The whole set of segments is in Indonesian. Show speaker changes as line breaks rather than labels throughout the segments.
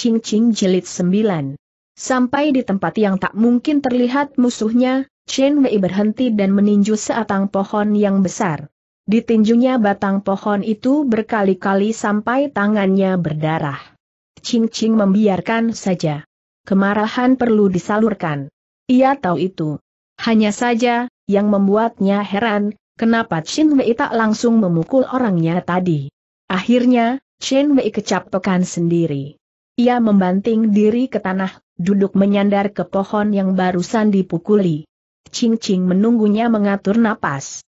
Cing Cing jilid 9. Sampai di tempat yang tak mungkin terlihat musuhnya, Chen Wei berhenti dan meninju seatang pohon yang besar. Ditinjunya batang pohon itu berkali-kali sampai tangannya berdarah. Cing Cing membiarkan saja. Kemarahan perlu disalurkan. Ia tahu itu. Hanya saja, yang membuatnya heran, kenapa Chen Wei tak langsung memukul orangnya tadi. Akhirnya, Chen Wei pekan sendiri. Ia membanting diri ke tanah, duduk menyandar ke pohon yang barusan dipukuli. Cing-cing menunggunya mengatur napas.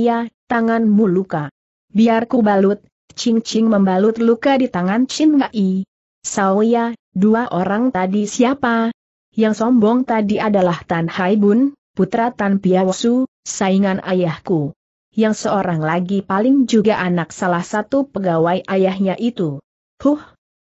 ya, tanganmu luka. Biar ku balut, cing-cing membalut luka di tangan Chin Ngai. ya, dua orang tadi siapa? Yang sombong tadi adalah Tan Hai Bun, putra Tan Piawosu, saingan ayahku. Yang seorang lagi paling juga anak salah satu pegawai ayahnya itu. Huh,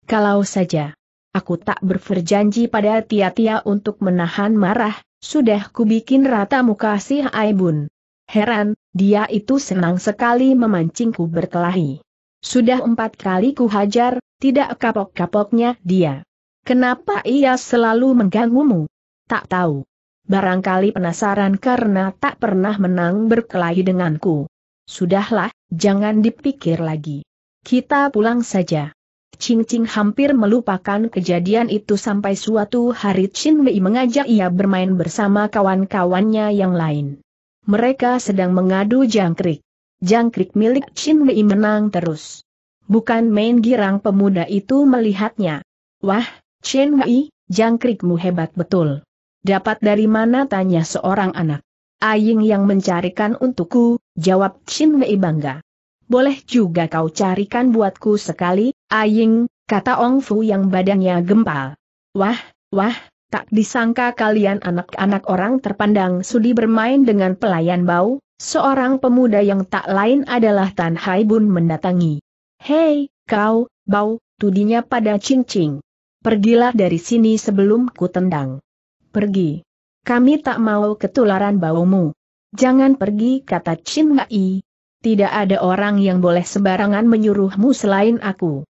kalau saja aku tak berferjanji pada Tia-Tia untuk menahan marah, sudah kubikin rata muka si Aibun. Heran, dia itu senang sekali memancingku berkelahi. Sudah empat kali ku hajar, tidak kapok-kapoknya dia. Kenapa ia selalu mengganggumu? Tak tahu. Barangkali penasaran karena tak pernah menang berkelahi denganku. Sudahlah, jangan dipikir lagi. Kita pulang saja. Ching Ching hampir melupakan kejadian itu sampai suatu hari Chin Wei mengajak ia bermain bersama kawan-kawannya yang lain. Mereka sedang mengadu jangkrik. Jangkrik milik Chin Wei menang terus. Bukan main girang pemuda itu melihatnya. Wah, Chin Wei, jangkrikmu hebat betul. Dapat dari mana tanya seorang anak. Aying yang mencarikan untukku, jawab Chin Wei bangga. Boleh juga kau carikan buatku sekali, Aying, kata Ong Fu yang badannya gempal. Wah, wah, tak disangka kalian anak-anak orang terpandang sudi bermain dengan pelayan bau, seorang pemuda yang tak lain adalah Tan Hai Bun mendatangi. Hei, kau, bau, tudinya pada cincing. Pergilah dari sini sebelum ku tendang. Pergi. Kami tak mau ketularan baumu. Jangan pergi kata Chin Hai. Tidak ada orang yang boleh sembarangan menyuruhmu selain aku.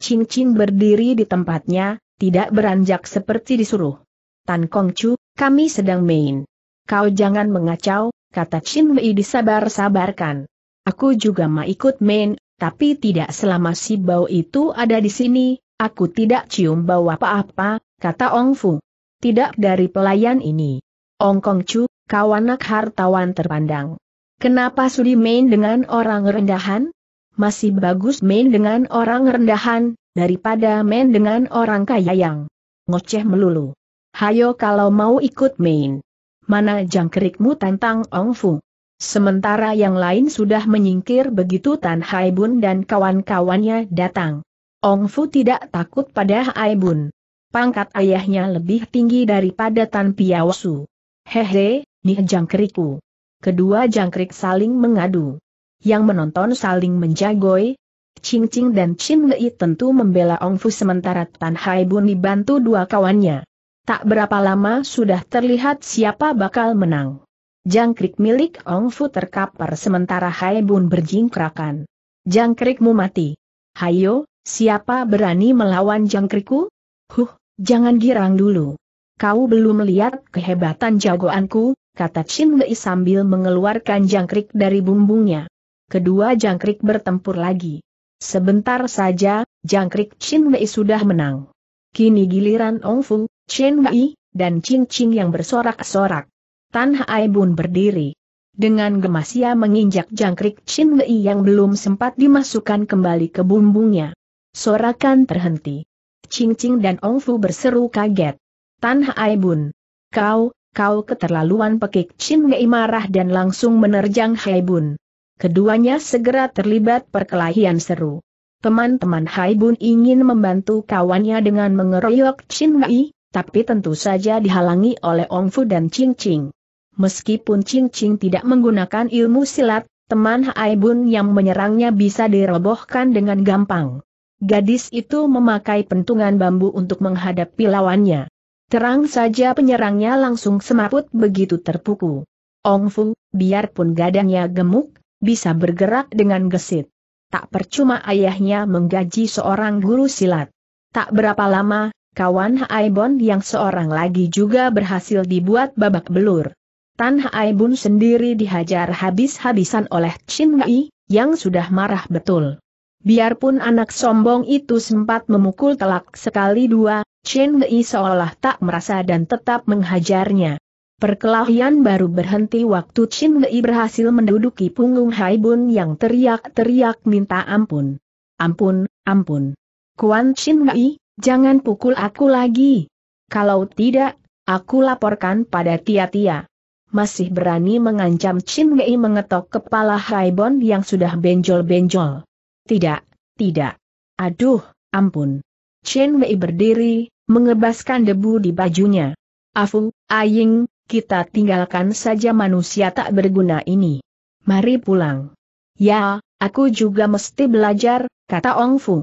Cincin berdiri di tempatnya, tidak beranjak seperti disuruh. Tan Chu, kami sedang main. Kau jangan mengacau, kata Chin Wei disabar-sabarkan. Aku juga mau ikut main, tapi tidak selama si bau itu ada di sini, aku tidak cium bau apa-apa, kata Ong Fu. Tidak dari pelayan ini. Ong Chu, kau anak hartawan terpandang. Kenapa sudi main dengan orang rendahan? masih bagus main dengan orang rendahan, daripada main dengan orang kaya yang ngoceh melulu. Hayo kalau mau ikut main. Mana jangkrikmu tentang Ong Fu. Sementara yang lain sudah menyingkir begitu Tan Hai Bun dan kawan-kawannya datang. Ong Fu tidak takut pada Hai Bun. Pangkat ayahnya lebih tinggi daripada Tan Piawasu. Hehe, nih jangkrikku. Kedua jangkrik saling mengadu yang menonton saling menjagoi. Ching Ching dan Chin Lei tentu membela Ong Fu sementara Tan Hai Bun dibantu dua kawannya. Tak berapa lama sudah terlihat siapa bakal menang. Jangkrik milik Ong Fu terkapar sementara Hai Bun berjingkrakan. Jangkrikmu mati. Hayo, siapa berani melawan jangkrikku? Huh, jangan girang dulu. Kau belum melihat kehebatan jagoanku, kata Chin Lei sambil mengeluarkan jangkrik dari bumbungnya kedua jangkrik bertempur lagi. Sebentar saja, jangkrik Chin Wei sudah menang. Kini giliran Ong Fung, Chin Wei, dan Ching Ching yang bersorak-sorak. Tan Hai Bun berdiri. Dengan gemas ia menginjak jangkrik Chin Wei yang belum sempat dimasukkan kembali ke bumbungnya. Sorakan terhenti. Ching Ching dan Ong Fu berseru kaget. Tan Hai Bun. Kau, kau keterlaluan pekik Chin Wei marah dan langsung menerjang Hai Bun. Keduanya segera terlibat perkelahian seru. Teman-teman Haibun ingin membantu kawannya dengan mengeroyok Chin Wei, tapi tentu saja dihalangi oleh Ong Fu dan Ching Ching. Meskipun Ching Ching tidak menggunakan ilmu silat, teman Haibun yang menyerangnya bisa dirobohkan dengan gampang. Gadis itu memakai pentungan bambu untuk menghadapi lawannya. Terang saja penyerangnya langsung semaput begitu terpukul. Ong Fu, biarpun gadangnya gemuk, bisa bergerak dengan gesit. Tak percuma ayahnya menggaji seorang guru silat. Tak berapa lama, kawan Haibon yang seorang lagi juga berhasil dibuat babak belur. Tan Haibun sendiri dihajar habis-habisan oleh Chin Wei, yang sudah marah betul. Biarpun anak sombong itu sempat memukul telak sekali dua, Chen Wei seolah tak merasa dan tetap menghajarnya. Perkelahian baru berhenti waktu Chin Wei berhasil menduduki punggung Hai Bun yang teriak-teriak minta ampun. Ampun, ampun. Kuan Chin Wei, jangan pukul aku lagi. Kalau tidak, aku laporkan pada Tia-Tia. Masih berani mengancam Chin Wei mengetok kepala Hai Bun yang sudah benjol-benjol. Tidak, tidak. Aduh, ampun. Chin Wei berdiri, mengebaskan debu di bajunya. Afu, Aying, kita tinggalkan saja manusia tak berguna ini. Mari pulang. Ya, aku juga mesti belajar, kata Ong Fu.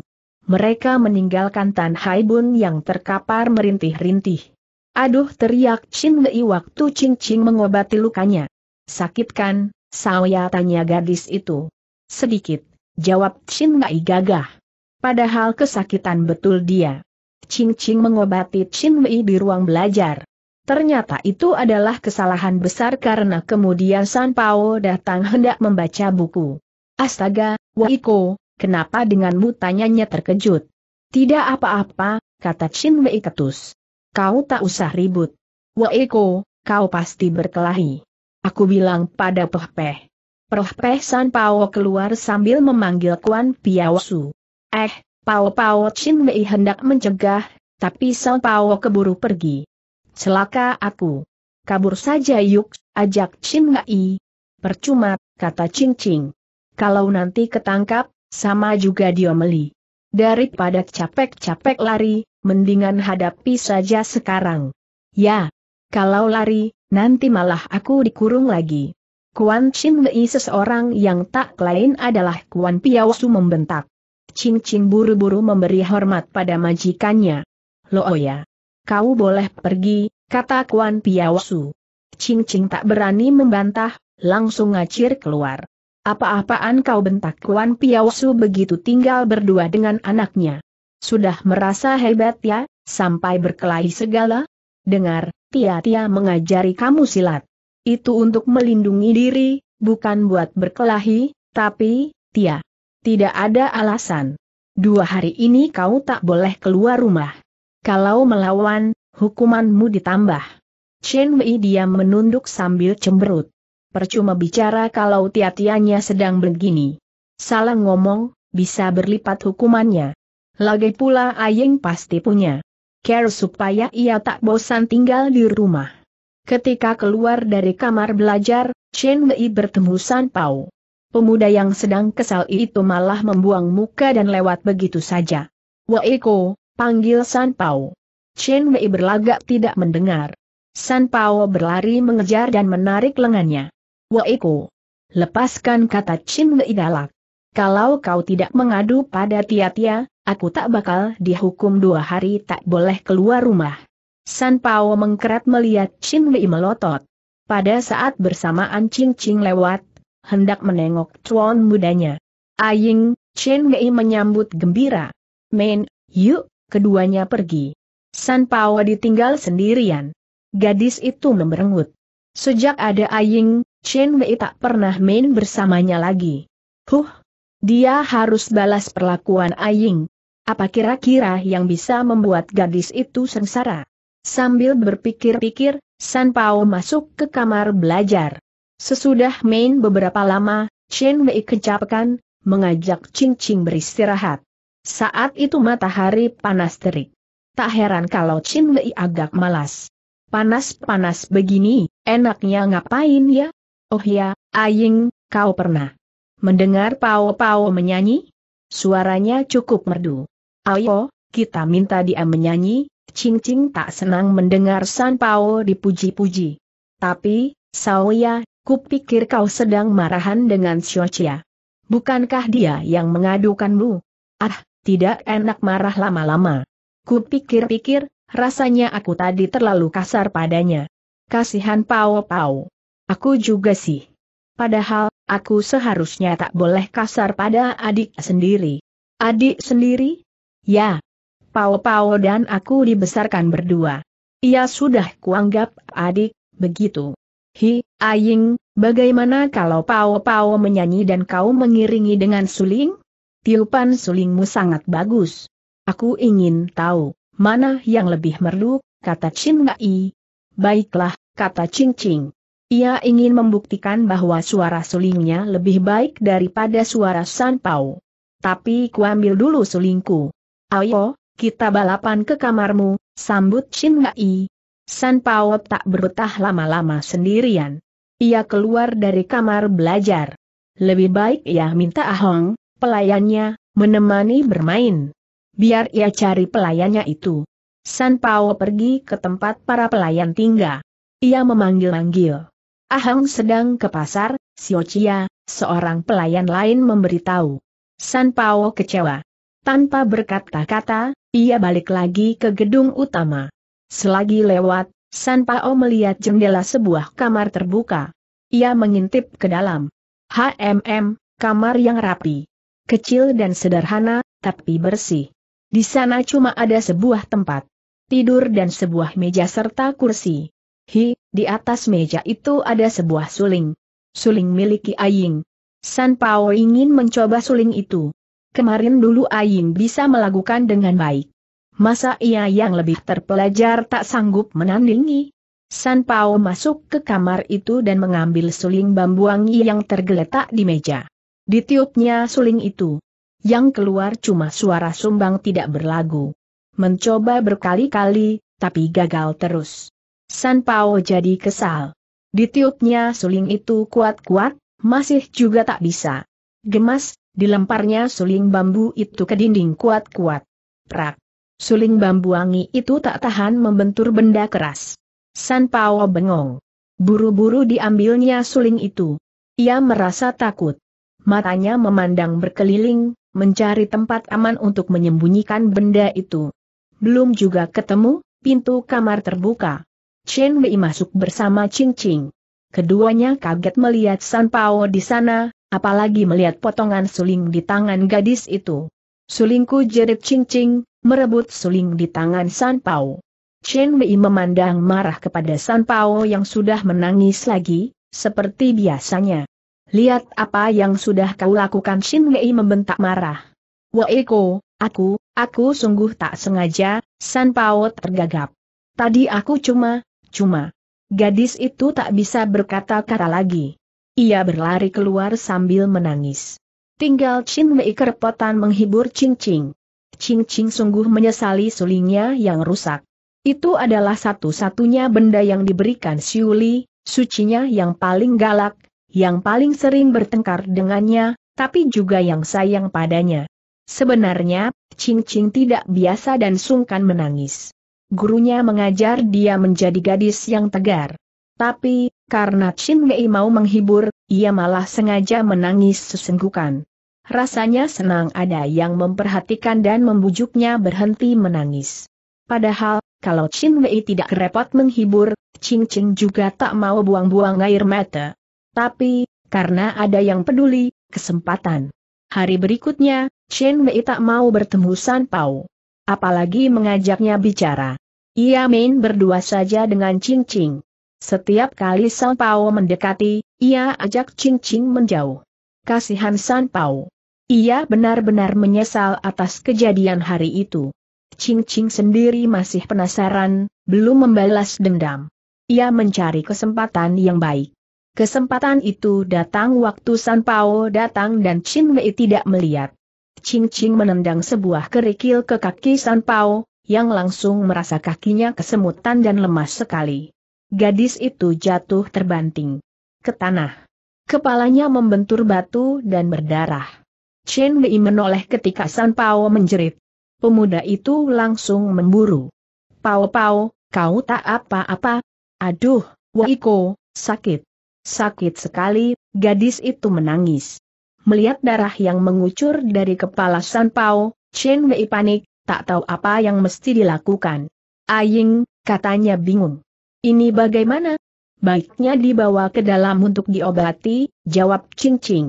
Mereka meninggalkan Tan Hai Bun yang terkapar merintih-rintih. Aduh teriak Chin Wei waktu Ching Ching mengobati lukanya. Sakit kan, saya tanya gadis itu. Sedikit, jawab Chin Wei gagah. Padahal kesakitan betul dia. Ching Ching mengobati Chin Wei di ruang belajar. Ternyata itu adalah kesalahan besar karena kemudian San Pao datang hendak membaca buku. Astaga, Waiko, kenapa denganmu tanyanya terkejut? Tidak apa-apa, kata Chin Wei ketus. Kau tak usah ribut. Waiko, kau pasti berkelahi. Aku bilang pada Poh Peh. San Pao keluar sambil memanggil Kuan Piaosu. Eh, Pao Pao Chin Wei hendak mencegah, tapi San Pao keburu pergi. Celaka aku. Kabur saja yuk, ajak Chin Ngai. Percuma, kata Ching Ching. Kalau nanti ketangkap, sama juga diomeli. Daripada capek-capek lari, mendingan hadapi saja sekarang. Ya, kalau lari, nanti malah aku dikurung lagi. Kuan Chin Wei seseorang yang tak lain adalah Kuan Piaosu membentak. Ching Ching buru-buru memberi hormat pada majikannya. Oh ya kau boleh pergi, kata Kuan Piawasu. Ching Ching tak berani membantah, langsung ngacir keluar. Apa-apaan kau bentak Kuan Piawasu begitu tinggal berdua dengan anaknya. Sudah merasa hebat ya, sampai berkelahi segala? Dengar, Tia-Tia mengajari kamu silat. Itu untuk melindungi diri, bukan buat berkelahi, tapi, Tia. Tidak ada alasan. Dua hari ini kau tak boleh keluar rumah. Kalau melawan, hukumanmu ditambah. Chen Wei dia menunduk sambil cemberut. Percuma bicara kalau tiatianya sedang begini. Salah ngomong, bisa berlipat hukumannya. Lagi pula Ayeng pasti punya care supaya ia tak bosan tinggal di rumah. Ketika keluar dari kamar belajar, Chen Wei bertemu San Pao. Pemuda yang sedang kesal itu malah membuang muka dan lewat begitu saja. Eko, Panggil San Pao. Chen Wei berlagak tidak mendengar. San Pao berlari mengejar dan menarik lengannya. Wei Ku. Lepaskan kata Chen Wei galak. Kalau kau tidak mengadu pada Tia-Tia, aku tak bakal dihukum dua hari tak boleh keluar rumah. San Pao mengkerat melihat Chen Wei melotot. Pada saat bersamaan Ching Ching lewat, hendak menengok cuan mudanya. Aying, Chen Wei menyambut gembira. Men, yuk, keduanya pergi. San Pao ditinggal sendirian. Gadis itu memberengut. Sejak ada Aying, Chen Wei tak pernah main bersamanya lagi. Huh, dia harus balas perlakuan Aying. Apa kira-kira yang bisa membuat gadis itu sengsara? Sambil berpikir-pikir, San Pao masuk ke kamar belajar. Sesudah main beberapa lama, Chen Wei kecapkan, mengajak Ching Ching beristirahat. Saat itu matahari panas terik. Tak heran kalau Chin Wei agak malas. Panas-panas begini, enaknya ngapain ya? Oh ya, Aying, kau pernah mendengar Pao Pao menyanyi? Suaranya cukup merdu. Ayo, kita minta dia menyanyi, Ching Ching tak senang mendengar San Pao dipuji-puji. Tapi, Saoya, kupikir kau sedang marahan dengan Xiao Chia. Bukankah dia yang mengadukanmu? Ah, tidak enak marah lama-lama. Kupikir-pikir, rasanya aku tadi terlalu kasar padanya. Kasihan Pau Pau. Aku juga sih. Padahal, aku seharusnya tak boleh kasar pada adik sendiri. Adik sendiri? Ya. Pau Pau dan aku dibesarkan berdua. Ia sudah kuanggap adik, begitu. Hi, Aying, bagaimana kalau Pau Pau menyanyi dan kau mengiringi dengan suling? tiupan sulingmu sangat bagus. Aku ingin tahu, mana yang lebih merdu, kata Chin Ngai. Baiklah, kata Ching Ching. Ia ingin membuktikan bahwa suara sulingnya lebih baik daripada suara San Pao. Tapi kuambil dulu sulingku. Ayo, kita balapan ke kamarmu, sambut Chin Ngai. Pao tak berbetah lama-lama sendirian. Ia keluar dari kamar belajar. Lebih baik ia minta Ahong, pelayannya, menemani bermain. Biar ia cari pelayannya itu. San Pao pergi ke tempat para pelayan tinggal. Ia memanggil-manggil. Ahang sedang ke pasar, Sio Chia, seorang pelayan lain memberitahu. San Pao kecewa. Tanpa berkata-kata, ia balik lagi ke gedung utama. Selagi lewat, San Pao melihat jendela sebuah kamar terbuka. Ia mengintip ke dalam. HMM, kamar yang rapi kecil dan sederhana, tapi bersih. Di sana cuma ada sebuah tempat tidur dan sebuah meja serta kursi. Hi, di atas meja itu ada sebuah suling. Suling miliki Aying. San Pao ingin mencoba suling itu. Kemarin dulu Aying bisa melakukan dengan baik. Masa ia yang lebih terpelajar tak sanggup menandingi? San Pao masuk ke kamar itu dan mengambil suling wangi yang tergeletak di meja. Ditiupnya suling itu. Yang keluar cuma suara sumbang tidak berlagu. Mencoba berkali-kali, tapi gagal terus. San Pao jadi kesal. Ditiupnya suling itu kuat-kuat, masih juga tak bisa. Gemas, dilemparnya suling bambu itu ke dinding kuat-kuat. Prak. Suling bambu wangi itu tak tahan membentur benda keras. San Pao bengong. Buru-buru diambilnya suling itu. Ia merasa takut. Matanya memandang berkeliling, mencari tempat aman untuk menyembunyikan benda itu. Belum juga ketemu, pintu kamar terbuka. Chen Wei masuk bersama Ching Ching. Keduanya kaget melihat San Pao di sana, apalagi melihat potongan suling di tangan gadis itu. Sulingku jerit Ching Ching, merebut suling di tangan San Pao. Chen Wei memandang marah kepada San Pao yang sudah menangis lagi, seperti biasanya. Lihat apa yang sudah kau lakukan Shin Wei membentak marah. Weiko, aku, aku sungguh tak sengaja, San Pao tergagap. Tadi aku cuma, cuma. Gadis itu tak bisa berkata-kata lagi. Ia berlari keluar sambil menangis. Tinggal Chin Wei kerepotan menghibur Ching Ching. Ching Ching sungguh menyesali sulingnya yang rusak. Itu adalah satu-satunya benda yang diberikan Siuli, sucinya yang paling galak, yang paling sering bertengkar dengannya, tapi juga yang sayang padanya. Sebenarnya, Ching Ching tidak biasa dan sungkan menangis. Gurunya mengajar dia menjadi gadis yang tegar. Tapi, karena Chin Wei mau menghibur, ia malah sengaja menangis sesenggukan. Rasanya senang ada yang memperhatikan dan membujuknya berhenti menangis. Padahal, kalau Chin Wei tidak repot menghibur, Ching Ching juga tak mau buang-buang air mata. Tapi, karena ada yang peduli, kesempatan. Hari berikutnya, Chen Wei tak mau bertemu San Pao. Apalagi mengajaknya bicara. Ia main berdua saja dengan Ching Ching. Setiap kali San Pao mendekati, ia ajak Ching Ching menjauh. Kasihan San Pao. Ia benar-benar menyesal atas kejadian hari itu. Ching Ching sendiri masih penasaran, belum membalas dendam. Ia mencari kesempatan yang baik. Kesempatan itu datang waktu San Pao datang dan Chin Mei tidak melihat. Ching Ching menendang sebuah kerikil ke kaki San Pao, yang langsung merasa kakinya kesemutan dan lemas sekali. Gadis itu jatuh terbanting ke tanah. Kepalanya membentur batu dan berdarah. Chen Wei menoleh ketika San Pao menjerit. Pemuda itu langsung memburu. Pao Pao, kau tak apa-apa. Aduh, Waiko, sakit. Sakit sekali, gadis itu menangis. Melihat darah yang mengucur dari kepala San Pao, Chen Wei panik, tak tahu apa yang mesti dilakukan. Aying, katanya bingung. Ini bagaimana? Baiknya dibawa ke dalam untuk diobati, jawab Ching Ching.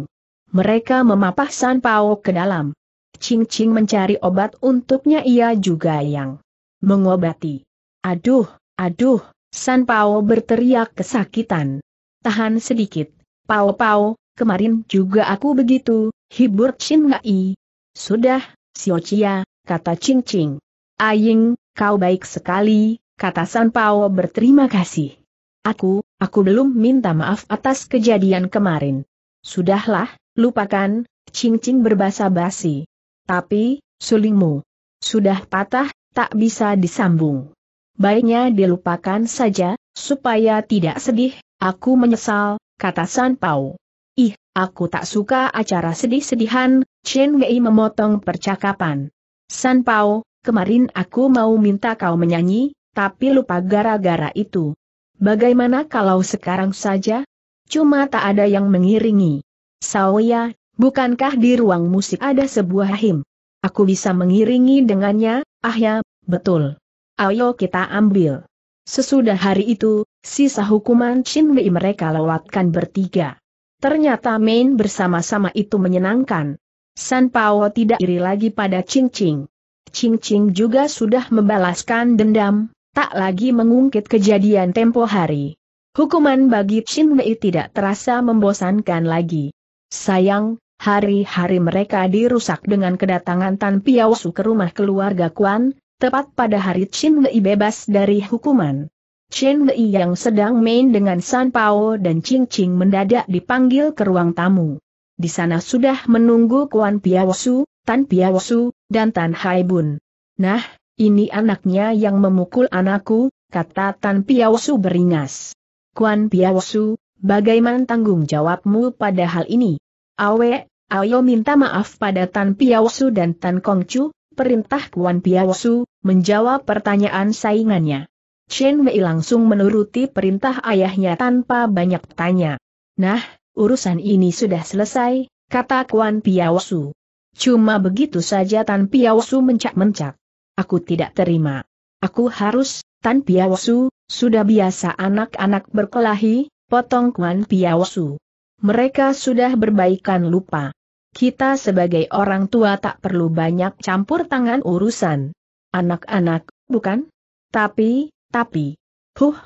Mereka memapah San Pao ke dalam. Ching Ching mencari obat untuknya ia juga yang mengobati. Aduh, aduh, San Pao berteriak kesakitan. Tahan sedikit. Pau-pau, kemarin juga aku begitu, hibur Chin Ngai. Sudah, Sio Chia, kata Ching Ching. Aying, kau baik sekali, kata San Pao berterima kasih. Aku, aku belum minta maaf atas kejadian kemarin. Sudahlah, lupakan, Ching Ching berbahasa basi. Tapi, sulingmu sudah patah, tak bisa disambung. Baiknya dilupakan saja, supaya tidak sedih, Aku menyesal, kata San Pao. Ih, aku tak suka acara sedih-sedihan, Chen Wei memotong percakapan. San Pao, kemarin aku mau minta kau menyanyi, tapi lupa gara-gara itu. Bagaimana kalau sekarang saja? Cuma tak ada yang mengiringi. Saoya, bukankah di ruang musik ada sebuah him? Aku bisa mengiringi dengannya, ah ya, betul. Ayo kita ambil. Sesudah hari itu, Sisa hukuman Chin Wei mereka lewatkan bertiga. Ternyata main bersama-sama itu menyenangkan. San Pao tidak iri lagi pada Ching Ching. Ching Ching juga sudah membalaskan dendam, tak lagi mengungkit kejadian tempo hari. Hukuman bagi Chin Wei tidak terasa membosankan lagi. Sayang, hari-hari mereka dirusak dengan kedatangan Tan Piao Su ke rumah keluarga Kuan, tepat pada hari Chin Wei bebas dari hukuman. Chen Lei yang sedang main dengan San Pao dan Ching Ching mendadak dipanggil ke ruang tamu. Di sana sudah menunggu Kuan Piawasu, Tan Piawasu, dan Tan Haibun. Nah, ini anaknya yang memukul anakku, kata Tan Piawasu beringas. Kuan Piawasu, bagaimana tanggung jawabmu pada hal ini? Awe, ayo minta maaf pada Tan Piawasu dan Tan Kongcu, perintah Kuan Piawasu, menjawab pertanyaan saingannya. Chen Wei langsung menuruti perintah ayahnya tanpa banyak tanya. Nah, urusan ini sudah selesai, kata Kuan Piawasu. Cuma begitu saja Tan Piawasu mencak-mencak. Aku tidak terima. Aku harus, Tan Piawasu, sudah biasa anak-anak berkelahi, potong Kuan Piawasu. Mereka sudah berbaikan lupa. Kita sebagai orang tua tak perlu banyak campur tangan urusan. Anak-anak, bukan? Tapi, tapi... Huh,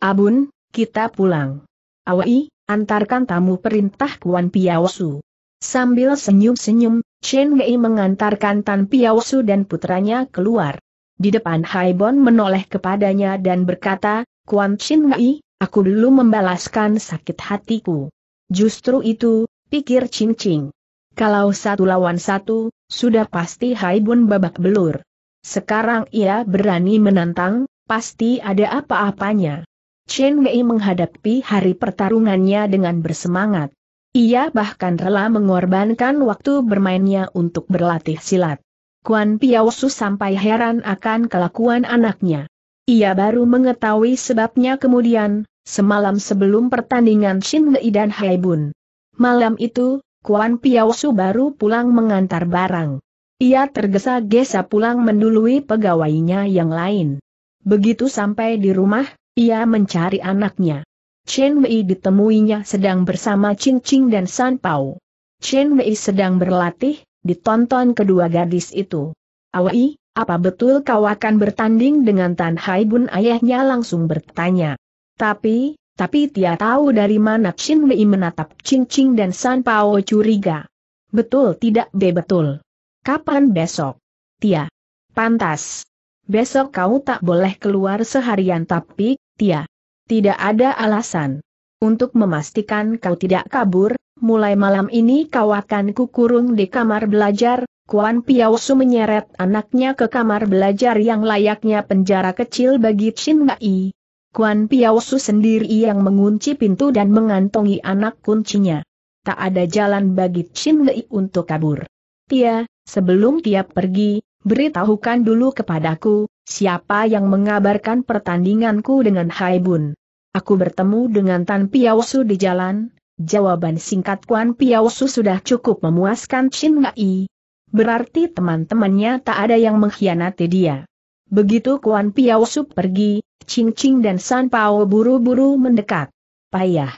Abun, kita pulang. Awai, antarkan tamu perintah Kuan Piawasu. Sambil senyum-senyum, Chen Wei mengantarkan Tan Piawasu dan putranya keluar. Di depan Haibon menoleh kepadanya dan berkata, Kuan Chen Wei, aku dulu membalaskan sakit hatiku. Justru itu, pikir Ching Ching. Kalau satu lawan satu, sudah pasti Haibun babak belur. Sekarang ia berani menantang, Pasti ada apa-apanya. Chen Wei menghadapi hari pertarungannya dengan bersemangat. Ia bahkan rela mengorbankan waktu bermainnya untuk berlatih silat. Kuan Piaosu sampai heran akan kelakuan anaknya. Ia baru mengetahui sebabnya kemudian, semalam sebelum pertandingan Shin Wei dan Haibun. Malam itu, Kuan Piaosu baru pulang mengantar barang. Ia tergesa-gesa pulang mendului pegawainya yang lain. Begitu sampai di rumah, ia mencari anaknya. Chen Wei ditemuinya sedang bersama Chin Ching dan San Pao. Chen Wei sedang berlatih, ditonton kedua gadis itu. Awai, apa betul kau akan bertanding dengan Tan Hai Bun ayahnya langsung bertanya. Tapi, tapi dia tahu dari mana Chen Wei menatap Chin Ching dan San Pao curiga. Betul tidak be betul. Kapan besok? Tia. Pantas besok kau tak boleh keluar seharian tapi, Tia. Tidak ada alasan. Untuk memastikan kau tidak kabur, mulai malam ini kau akan kukurung di kamar belajar, Kuan Piausu menyeret anaknya ke kamar belajar yang layaknya penjara kecil bagi Chin Ngai. Kuan Piausu sendiri yang mengunci pintu dan mengantongi anak kuncinya. Tak ada jalan bagi Chin Ngai untuk kabur. Tia, sebelum Tia pergi, beritahukan dulu kepadaku, siapa yang mengabarkan pertandinganku dengan Hai Bun. Aku bertemu dengan Tan Piaosu di jalan, jawaban singkat Kuan Piaosu sudah cukup memuaskan Chin Ngai. Berarti teman-temannya tak ada yang mengkhianati dia. Begitu Kuan Piaosu pergi, Ching Ching dan San Pao buru-buru mendekat. Payah.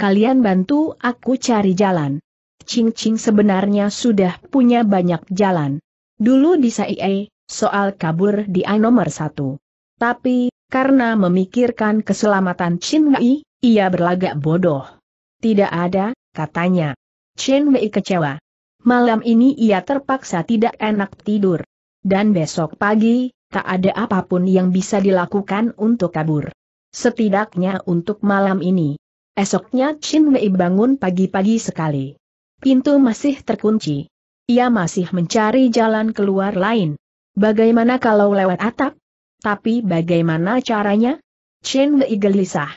Kalian bantu aku cari jalan. Ching Ching sebenarnya sudah punya banyak jalan. Dulu di SAIE, soal kabur dia nomor satu. Tapi, karena memikirkan keselamatan Chin Wei, ia berlagak bodoh. Tidak ada, katanya. Chin Wei kecewa. Malam ini ia terpaksa tidak enak tidur. Dan besok pagi, tak ada apapun yang bisa dilakukan untuk kabur. Setidaknya untuk malam ini. Esoknya Chin Wei bangun pagi-pagi sekali. Pintu masih terkunci. Ia masih mencari jalan keluar lain. Bagaimana kalau lewat atap? Tapi bagaimana caranya? Chen Wei gelisah.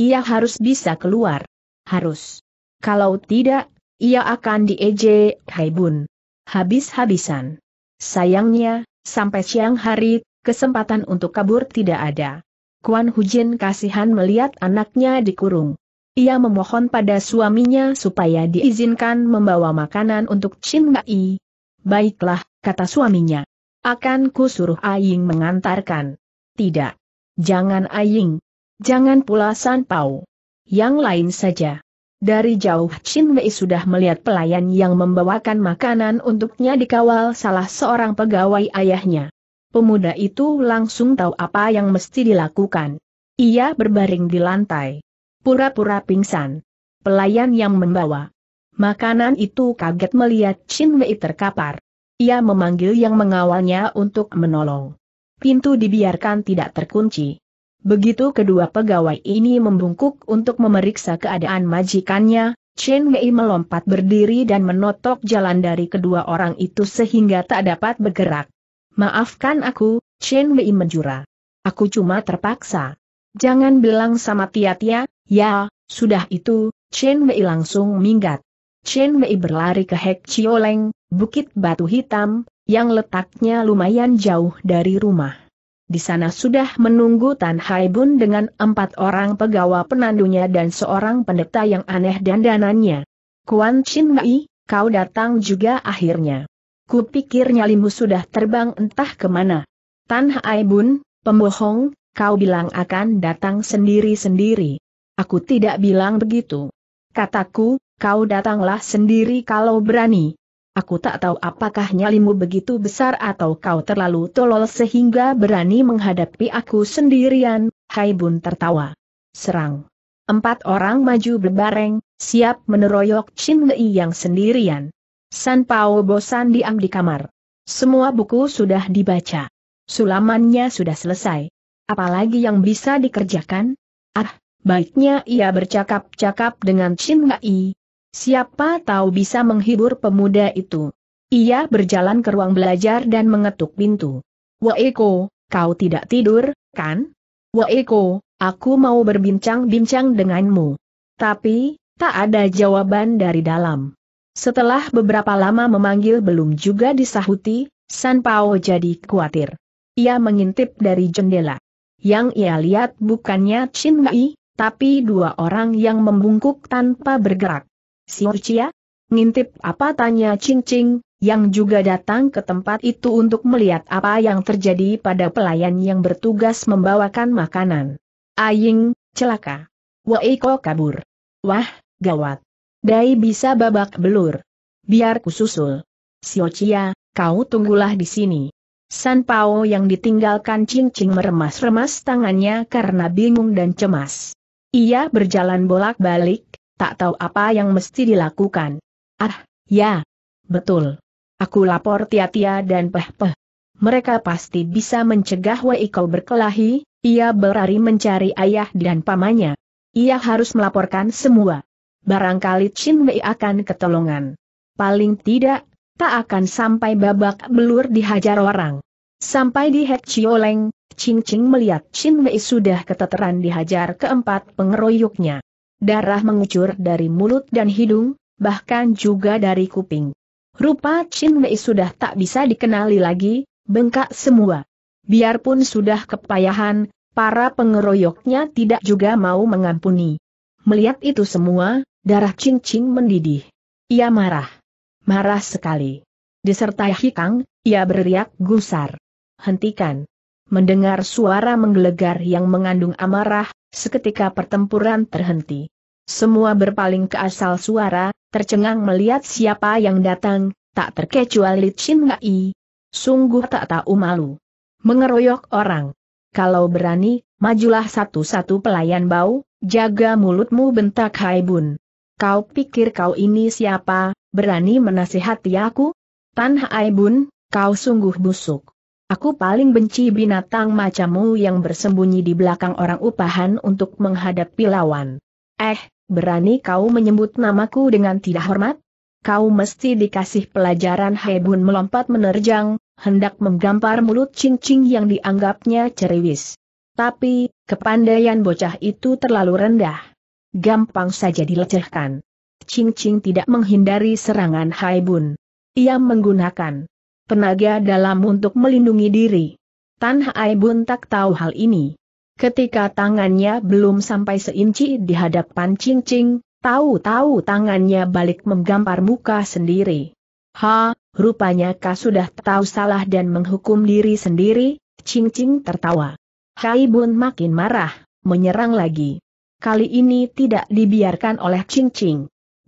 Ia harus bisa keluar. Harus. Kalau tidak, ia akan diejek Haibun. Habis-habisan. Sayangnya, sampai siang hari, kesempatan untuk kabur tidak ada. Kuan Hujin kasihan melihat anaknya dikurung. Ia memohon pada suaminya supaya diizinkan membawa makanan untuk Chin Mai. Baiklah, kata suaminya. Akan ku suruh Aying mengantarkan. Tidak. Jangan Aying, Jangan pula San Pau. Yang lain saja. Dari jauh Chin Mei sudah melihat pelayan yang membawakan makanan untuknya dikawal salah seorang pegawai ayahnya. Pemuda itu langsung tahu apa yang mesti dilakukan. Ia berbaring di lantai pura-pura pingsan. Pelayan yang membawa makanan itu kaget melihat Chin Wei terkapar. Ia memanggil yang mengawalnya untuk menolong. Pintu dibiarkan tidak terkunci. Begitu kedua pegawai ini membungkuk untuk memeriksa keadaan majikannya, Chen Wei melompat berdiri dan menotok jalan dari kedua orang itu sehingga tak dapat bergerak. Maafkan aku, Chen Wei menjura. Aku cuma terpaksa. Jangan bilang sama Tia Tia, Ya, sudah itu, Chen Wei langsung minggat. Chen Wei berlari ke Hek Chioleng, bukit batu hitam, yang letaknya lumayan jauh dari rumah. Di sana sudah menunggu Tan Hai Bun dengan empat orang pegawai penandunya dan seorang pendeta yang aneh dandanannya. Kuan Chin Wei, kau datang juga akhirnya. Kupikir nyalimu sudah terbang entah kemana. Tan Hai Bun, pembohong, kau bilang akan datang sendiri-sendiri. Aku tidak bilang begitu. Kataku, kau datanglah sendiri kalau berani. Aku tak tahu apakah nyalimu begitu besar atau kau terlalu tolol sehingga berani menghadapi aku sendirian, Hai Bun tertawa. Serang. Empat orang maju berbareng, siap meneroyok Chin Wei yang sendirian. San Pao bosan diam di kamar. Semua buku sudah dibaca. Sulamannya sudah selesai. Apalagi yang bisa dikerjakan? Ah, baiknya ia bercakap-cakap dengan Chin Hai. Siapa tahu bisa menghibur pemuda itu. Ia berjalan ke ruang belajar dan mengetuk pintu. Waeko, kau tidak tidur, kan? Waeko, aku mau berbincang-bincang denganmu. Tapi, tak ada jawaban dari dalam. Setelah beberapa lama memanggil belum juga disahuti, San Pao jadi khawatir. Ia mengintip dari jendela. Yang ia lihat bukannya Chin Hai, tapi dua orang yang membungkuk tanpa bergerak. Siocia, Ngintip apa tanya Ching Ching, yang juga datang ke tempat itu untuk melihat apa yang terjadi pada pelayan yang bertugas membawakan makanan. Aying, celaka. Ko kabur. Wah, gawat. Dai bisa babak belur. Biar kususul. Siocia, kau tunggulah di sini. San Pao yang ditinggalkan cincin meremas-remas tangannya karena bingung dan cemas. Ia berjalan bolak-balik, tak tahu apa yang mesti dilakukan. Ah, ya. Betul. Aku lapor Tia-Tia dan Peh-Peh. Mereka pasti bisa mencegah Wei Kau berkelahi, ia berlari mencari ayah dan pamannya. Ia harus melaporkan semua. Barangkali Chin Wei akan ketolongan. Paling tidak, tak akan sampai babak belur dihajar orang. Sampai di Hek Chioleng, Ching Ching melihat Chin Mei sudah keteteran dihajar keempat pengeroyoknya. Darah mengucur dari mulut dan hidung, bahkan juga dari kuping. Rupa Chin Mei sudah tak bisa dikenali lagi, bengkak semua. Biarpun sudah kepayahan, para pengeroyoknya tidak juga mau mengampuni. Melihat itu semua, darah Chin Ching mendidih. Ia marah. Marah sekali. Disertai hikang, ia berteriak gusar. Hentikan. Mendengar suara menggelegar yang mengandung amarah, seketika pertempuran terhenti. Semua berpaling ke asal suara, tercengang melihat siapa yang datang, tak terkecuali Chin Ngai. Sungguh tak tahu malu. Mengeroyok orang. Kalau berani, majulah satu-satu pelayan bau, jaga mulutmu bentak Hai Bun. Kau pikir kau ini siapa, berani menasihati aku? Tan Hai Bun, kau sungguh busuk. Aku paling benci binatang macammu yang bersembunyi di belakang orang upahan untuk menghadapi lawan. Eh, berani kau menyebut namaku dengan tidak hormat? Kau mesti dikasih pelajaran Hebun melompat menerjang, hendak menggampar mulut cincing yang dianggapnya ceriwis. Tapi, kepandaian bocah itu terlalu rendah. Gampang saja dilecehkan. Cincing tidak menghindari serangan Haibun. Ia menggunakan tenaga dalam untuk melindungi diri. Tan Hai Bun tak tahu hal ini. Ketika tangannya belum sampai seinci di hadapan Ching tahu-tahu tangannya balik menggampar muka sendiri. Ha, rupanya kau sudah tahu salah dan menghukum diri sendiri, Ching tertawa. Hai Bun makin marah, menyerang lagi. Kali ini tidak dibiarkan oleh Ching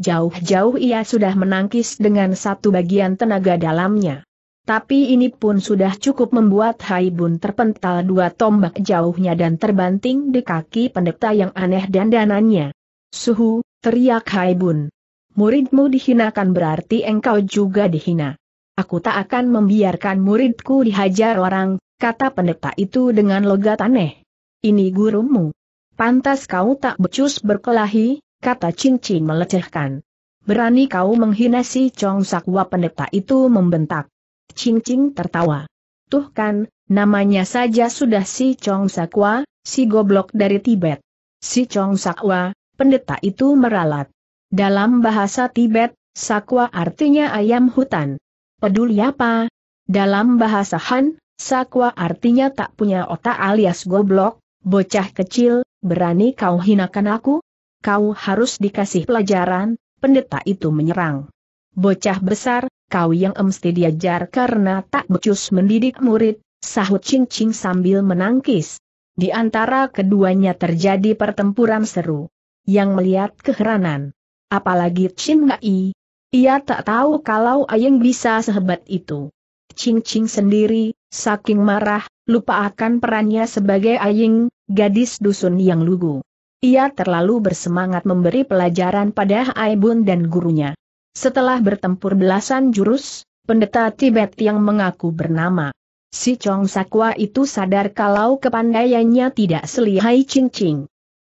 Jauh-jauh ia sudah menangkis dengan satu bagian tenaga dalamnya. Tapi ini pun sudah cukup membuat Haibun terpental dua tombak jauhnya dan terbanting di kaki pendeta yang aneh dan dandanannya. Suhu, teriak Haibun. Muridmu dihinakan berarti engkau juga dihina. Aku tak akan membiarkan muridku dihajar orang, kata pendeta itu dengan logat aneh. Ini gurumu. Pantas kau tak becus berkelahi, kata cincin melecehkan. Berani kau menghina si Chong Sakwa pendeta itu membentak. Ching Ching tertawa. Tuh kan, namanya saja sudah si Chong Sakwa, si goblok dari Tibet. Si Chong Sakwa, pendeta itu meralat. Dalam bahasa Tibet, Sakwa artinya ayam hutan. Peduli apa? Dalam bahasa Han, Sakwa artinya tak punya otak alias goblok, bocah kecil, berani kau hinakan aku? Kau harus dikasih pelajaran, pendeta itu menyerang. Bocah besar, kau yang mesti diajar karena tak becus mendidik murid, sahut Ching Ching sambil menangkis. Di antara keduanya terjadi pertempuran seru. Yang melihat keheranan. Apalagi Chin Ngai. Ia tak tahu kalau Ayeng bisa sehebat itu. Ching Ching sendiri, saking marah, lupa akan perannya sebagai Ayeng, gadis dusun yang lugu. Ia terlalu bersemangat memberi pelajaran pada Aibun dan gurunya. Setelah bertempur belasan jurus, pendeta Tibet yang mengaku bernama Si Chong Sakwa itu sadar kalau kepandaiannya tidak selihai Ching Ching.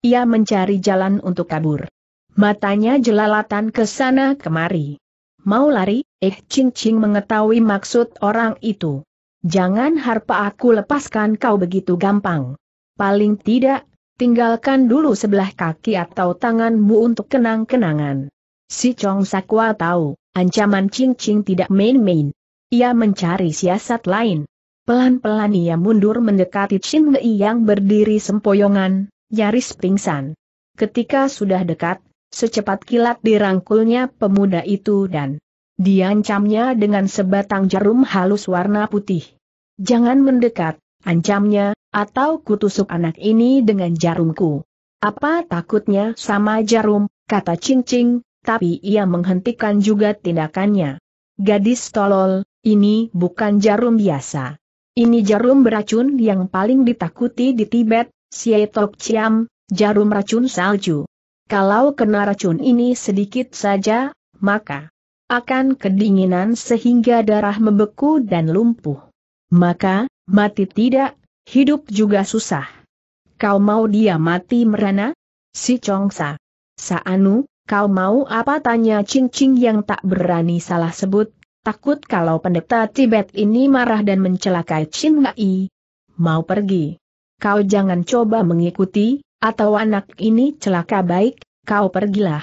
Ia mencari jalan untuk kabur. Matanya jelalatan ke sana kemari. Mau lari, eh Ching Ching mengetahui maksud orang itu. Jangan harpa aku lepaskan kau begitu gampang. Paling tidak, tinggalkan dulu sebelah kaki atau tanganmu untuk kenang-kenangan. Si Chong Sakwa tahu, ancaman Ching Ching tidak main-main. Ia mencari siasat lain. Pelan-pelan ia mundur mendekati Chin Ngei yang berdiri sempoyongan, nyaris pingsan. Ketika sudah dekat, secepat kilat dirangkulnya pemuda itu dan diancamnya dengan sebatang jarum halus warna putih. Jangan mendekat, ancamnya, atau kutusuk anak ini dengan jarumku. Apa takutnya sama jarum, kata Ching Ching, tapi ia menghentikan juga tindakannya. Gadis tolol, ini bukan jarum biasa. Ini jarum beracun yang paling ditakuti di Tibet, Sietok Chiam, jarum racun salju. Kalau kena racun ini sedikit saja, maka akan kedinginan sehingga darah membeku dan lumpuh. Maka, mati tidak, hidup juga susah. Kau mau dia mati merana? Si Chongsa. Saanu, Kau mau apa tanya cincing yang tak berani salah sebut, takut kalau pendeta Tibet ini marah dan mencelakai Chin Ngai. Mau pergi. Kau jangan coba mengikuti, atau anak ini celaka baik, kau pergilah.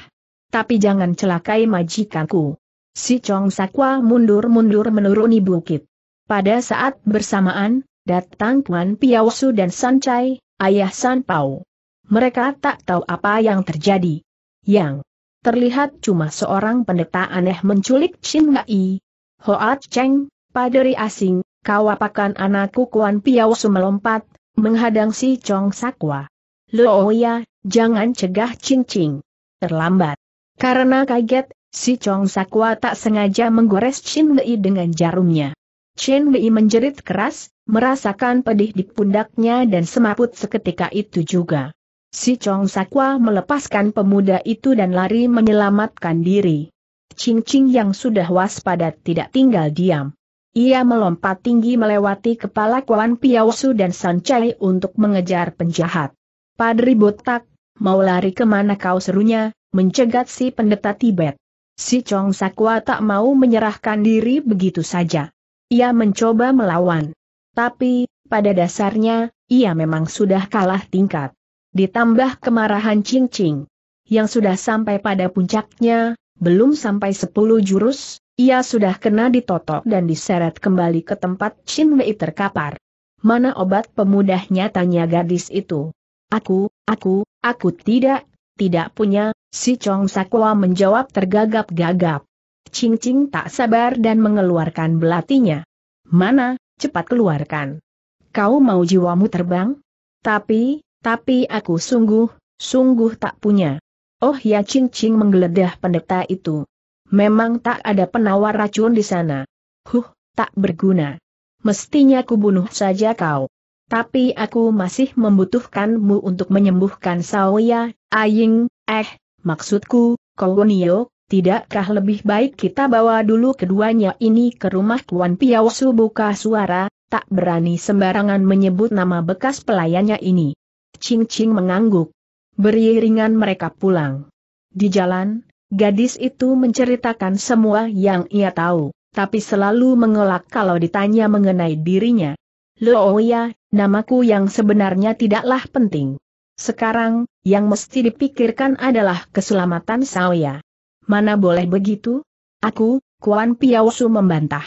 Tapi jangan celakai majikanku. Si Chong Sakwa mundur-mundur menuruni bukit. Pada saat bersamaan, datang Tuan Su dan San Chai, ayah San Pao. Mereka tak tahu apa yang terjadi. Yang terlihat cuma seorang pendeta aneh menculik Shin Ngai. Hoat Cheng, paderi asing, kau apakan anakku Kuan Piao melompat, menghadang si Chong Sakwa. Ya, jangan cegah cincing. Terlambat. Karena kaget, si Chong Sakwa tak sengaja menggores Shin Ngai dengan jarumnya. Shin Ngai menjerit keras, merasakan pedih di pundaknya dan semaput seketika itu juga si Chong Sakwa melepaskan pemuda itu dan lari menyelamatkan diri. Ching Ching yang sudah waspada tidak tinggal diam. Ia melompat tinggi melewati kepala Kuan Piaosu dan San Chai untuk mengejar penjahat. Padri botak, mau lari kemana kau serunya, mencegat si pendeta Tibet. Si Chong Sakwa tak mau menyerahkan diri begitu saja. Ia mencoba melawan. Tapi, pada dasarnya, ia memang sudah kalah tingkat ditambah kemarahan Ching Ching. Yang sudah sampai pada puncaknya, belum sampai sepuluh jurus, ia sudah kena ditotok dan diseret kembali ke tempat Chin Wei terkapar. Mana obat pemudahnya tanya gadis itu. Aku, aku, aku tidak, tidak punya, si Chong Sakwa menjawab tergagap-gagap. Ching Ching tak sabar dan mengeluarkan belatinya. Mana, cepat keluarkan. Kau mau jiwamu terbang? Tapi, tapi aku sungguh, sungguh tak punya. Oh ya Ching Ching menggeledah pendeta itu. Memang tak ada penawar racun di sana. Huh, tak berguna. Mestinya kubunuh saja kau. Tapi aku masih membutuhkanmu untuk menyembuhkan Saoya, Aying, eh, maksudku, Kowonio, tidakkah lebih baik kita bawa dulu keduanya ini ke rumah Tuan Piawasu buka suara, tak berani sembarangan menyebut nama bekas pelayannya ini. Ching Ching mengangguk. Beriringan mereka pulang. Di jalan, gadis itu menceritakan semua yang ia tahu, tapi selalu mengelak kalau ditanya mengenai dirinya. Looya, namaku yang sebenarnya tidaklah penting. Sekarang, yang mesti dipikirkan adalah keselamatan saya. Mana boleh begitu? Aku, Kuan Piausu membantah.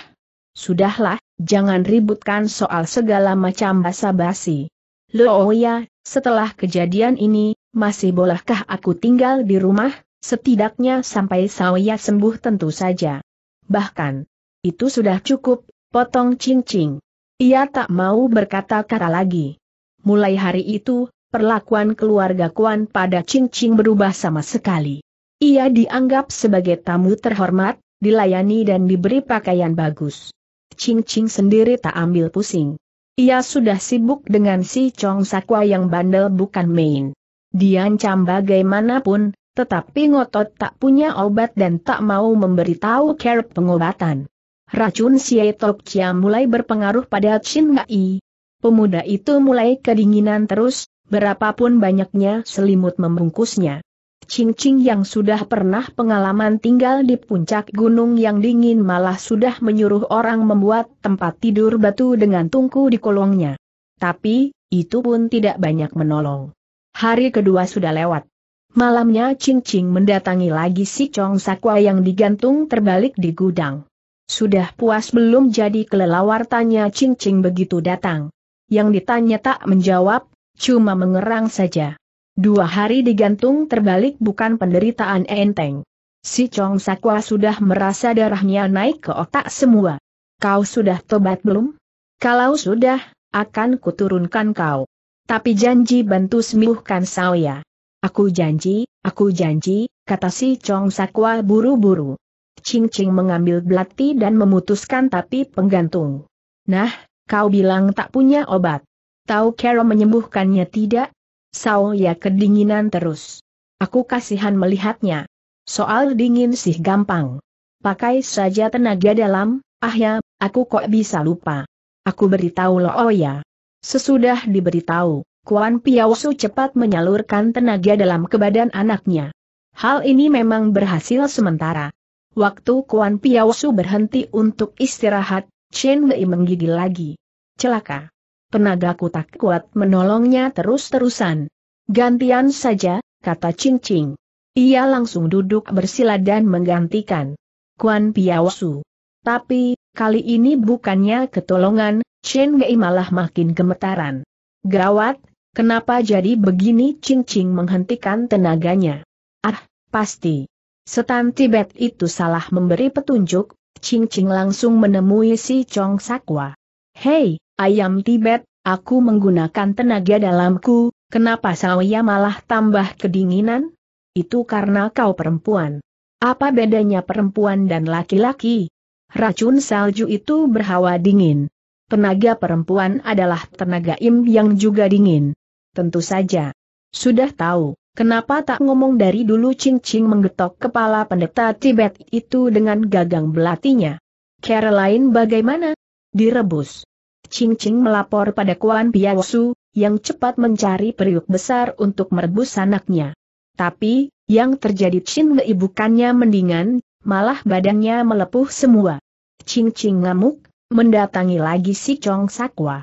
Sudahlah, jangan ributkan soal segala macam basa-basi. Looya, oh. oh setelah kejadian ini, masih bolehkah aku tinggal di rumah, setidaknya sampai Sawya sembuh tentu saja. Bahkan, itu sudah cukup, potong cincing. Ia tak mau berkata-kata lagi. Mulai hari itu, perlakuan keluarga Kuan pada cincing berubah sama sekali. Ia dianggap sebagai tamu terhormat, dilayani dan diberi pakaian bagus. Cincing sendiri tak ambil pusing. Ia sudah sibuk dengan si Chong Sakwa yang bandel bukan main. Diancam bagaimanapun, tetapi ngotot tak punya obat dan tak mau memberitahu care pengobatan. Racun si Etok Chia mulai berpengaruh pada Chin Ngai. Pemuda itu mulai kedinginan terus, berapapun banyaknya selimut membungkusnya. Cincing yang sudah pernah pengalaman tinggal di puncak gunung yang dingin malah sudah menyuruh orang membuat tempat tidur batu dengan tungku di kolongnya. Tapi, itu pun tidak banyak menolong. Hari kedua sudah lewat. Malamnya Cincing mendatangi lagi si Chong Sakwa yang digantung terbalik di gudang. Sudah puas belum jadi kelelawar tanya Ching begitu datang. Yang ditanya tak menjawab, cuma mengerang saja. Dua hari digantung terbalik bukan penderitaan enteng. Si Chong Sakwa sudah merasa darahnya naik ke otak semua. Kau sudah tobat belum? Kalau sudah, akan kuturunkan kau. Tapi janji bantu sembuhkan saya. Aku janji, aku janji, kata si Chong Sakwa buru-buru. Ching Ching mengambil belati dan memutuskan tapi penggantung. Nah, kau bilang tak punya obat. Tahu Carol menyembuhkannya tidak? Sao ya kedinginan terus. Aku kasihan melihatnya. Soal dingin sih gampang. Pakai saja tenaga dalam, ah ya, aku kok bisa lupa. Aku beritahu oh ya. Sesudah diberitahu, Kuan Piaosu cepat menyalurkan tenaga dalam ke badan anaknya. Hal ini memang berhasil sementara. Waktu Kuan Piaosu berhenti untuk istirahat, Chen Wei menggigil lagi. Celaka. Penagaku tak kuat menolongnya terus-terusan. Gantian saja, kata Ching Ching. Ia langsung duduk bersila dan menggantikan Kuan Piawasu. Tapi, kali ini bukannya ketolongan, Chen Gei malah makin gemetaran. Gawat, kenapa jadi begini Ching Ching menghentikan tenaganya. Ah, pasti. Setan Tibet itu salah memberi petunjuk, Ching Ching langsung menemui si Chong Sakwa. Hei, ayam Tibet, aku menggunakan tenaga dalamku, kenapa Sawia malah tambah kedinginan? Itu karena kau perempuan. Apa bedanya perempuan dan laki-laki? Racun salju itu berhawa dingin. Tenaga perempuan adalah tenaga im yang juga dingin. Tentu saja. Sudah tahu, kenapa tak ngomong dari dulu Cing-Cing menggetok kepala pendeta Tibet itu dengan gagang belatinya. Caroline bagaimana? Direbus. Ching Ching melapor pada Kuan Piaosu, yang cepat mencari periuk besar untuk merebus anaknya. Tapi, yang terjadi Chin Wei bukannya mendingan, malah badannya melepuh semua. Ching Ching ngamuk, mendatangi lagi si Chong Sakwa.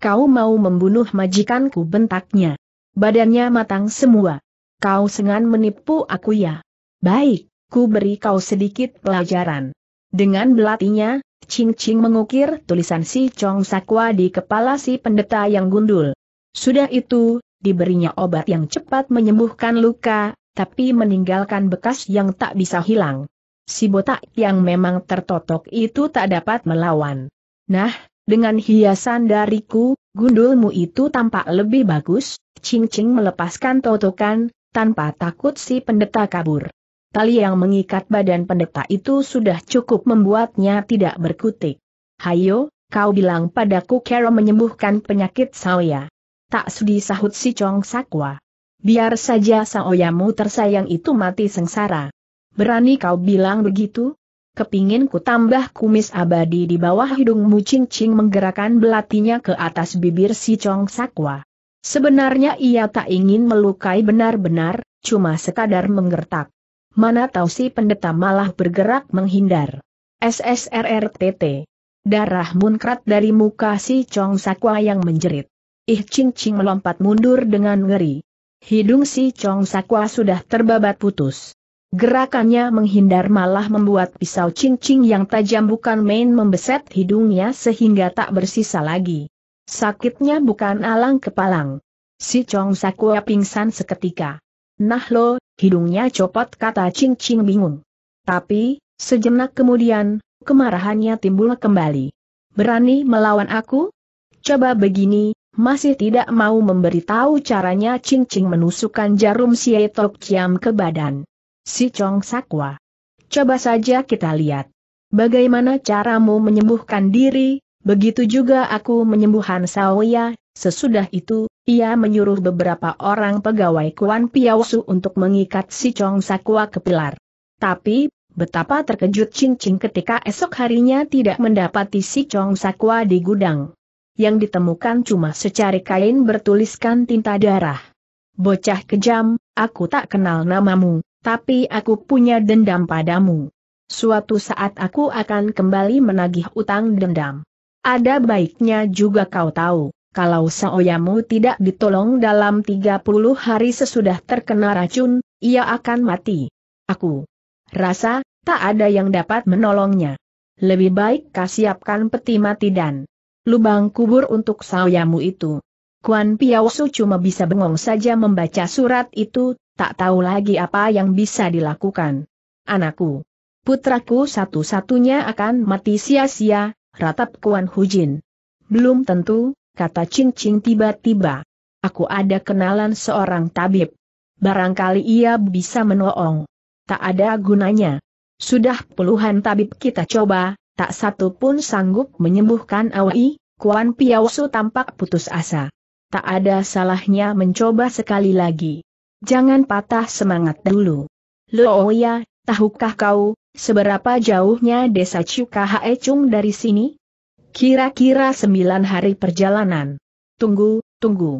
Kau mau membunuh majikanku bentaknya. Badannya matang semua. Kau sengan menipu aku ya. Baik, ku beri kau sedikit pelajaran. Dengan belatinya, Ching Ching mengukir tulisan si Chong Sakwa di kepala si pendeta yang gundul. Sudah itu, diberinya obat yang cepat menyembuhkan luka, tapi meninggalkan bekas yang tak bisa hilang. Si botak yang memang tertotok itu tak dapat melawan. Nah, dengan hiasan dariku, gundulmu itu tampak lebih bagus, Ching Ching melepaskan totokan, tanpa takut si pendeta kabur. Tali yang mengikat badan pendeta itu sudah cukup membuatnya tidak berkutik. Hayo, kau bilang padaku Kero menyembuhkan penyakit Saoya. Tak sudi sahut si Chong Sakwa. Biar saja Saoyamu tersayang itu mati sengsara. Berani kau bilang begitu? Kepingin ku tambah kumis abadi di bawah hidungmu cing-cing menggerakkan belatinya ke atas bibir si Chong Sakwa. Sebenarnya ia tak ingin melukai benar-benar, cuma sekadar menggertak mana tahu si pendeta malah bergerak menghindar. SSRRTT. Darah munkrat dari muka si Chong Sakwa yang menjerit. Ih Ching Ching melompat mundur dengan ngeri. Hidung si Chong Sakwa sudah terbabat putus. Gerakannya menghindar malah membuat pisau Ching Ching yang tajam bukan main membeset hidungnya sehingga tak bersisa lagi. Sakitnya bukan alang kepalang. Si Chong Sakwa pingsan seketika. Nah lo, Hidungnya copot kata Ching Ching bingung. Tapi, sejenak kemudian, kemarahannya timbul kembali. Berani melawan aku? Coba begini, masih tidak mau memberitahu caranya Ching Ching menusukkan jarum si Tok Chiam ke badan. Si Chong Sakwa. Coba saja kita lihat. Bagaimana caramu menyembuhkan diri, Begitu juga aku menyembuhkan Saoya, sesudah itu, ia menyuruh beberapa orang pegawai Kuan Piausu untuk mengikat si Chong Sakwa ke pilar. Tapi, betapa terkejut Ching ketika esok harinya tidak mendapati si Chong Sakwa di gudang. Yang ditemukan cuma secari kain bertuliskan tinta darah. Bocah kejam, aku tak kenal namamu, tapi aku punya dendam padamu. Suatu saat aku akan kembali menagih utang dendam. Ada baiknya juga kau tahu, kalau Saoyamu tidak ditolong dalam 30 hari sesudah terkena racun, ia akan mati. Aku rasa, tak ada yang dapat menolongnya. Lebih baik kau siapkan peti mati dan lubang kubur untuk Saoyamu itu. Kuan Piaosu cuma bisa bengong saja membaca surat itu, tak tahu lagi apa yang bisa dilakukan. Anakku, putraku satu-satunya akan mati sia-sia, ratap Kuan Hujin. Belum tentu, kata Ching Ching tiba-tiba. Aku ada kenalan seorang tabib. Barangkali ia bisa menolong. Tak ada gunanya. Sudah puluhan tabib kita coba, tak satu pun sanggup menyembuhkan Awi, Kuan Piausu tampak putus asa. Tak ada salahnya mencoba sekali lagi. Jangan patah semangat dulu. Loh ya, tahukah kau, Seberapa jauhnya desa Echung dari sini? Kira-kira sembilan hari perjalanan. Tunggu, tunggu.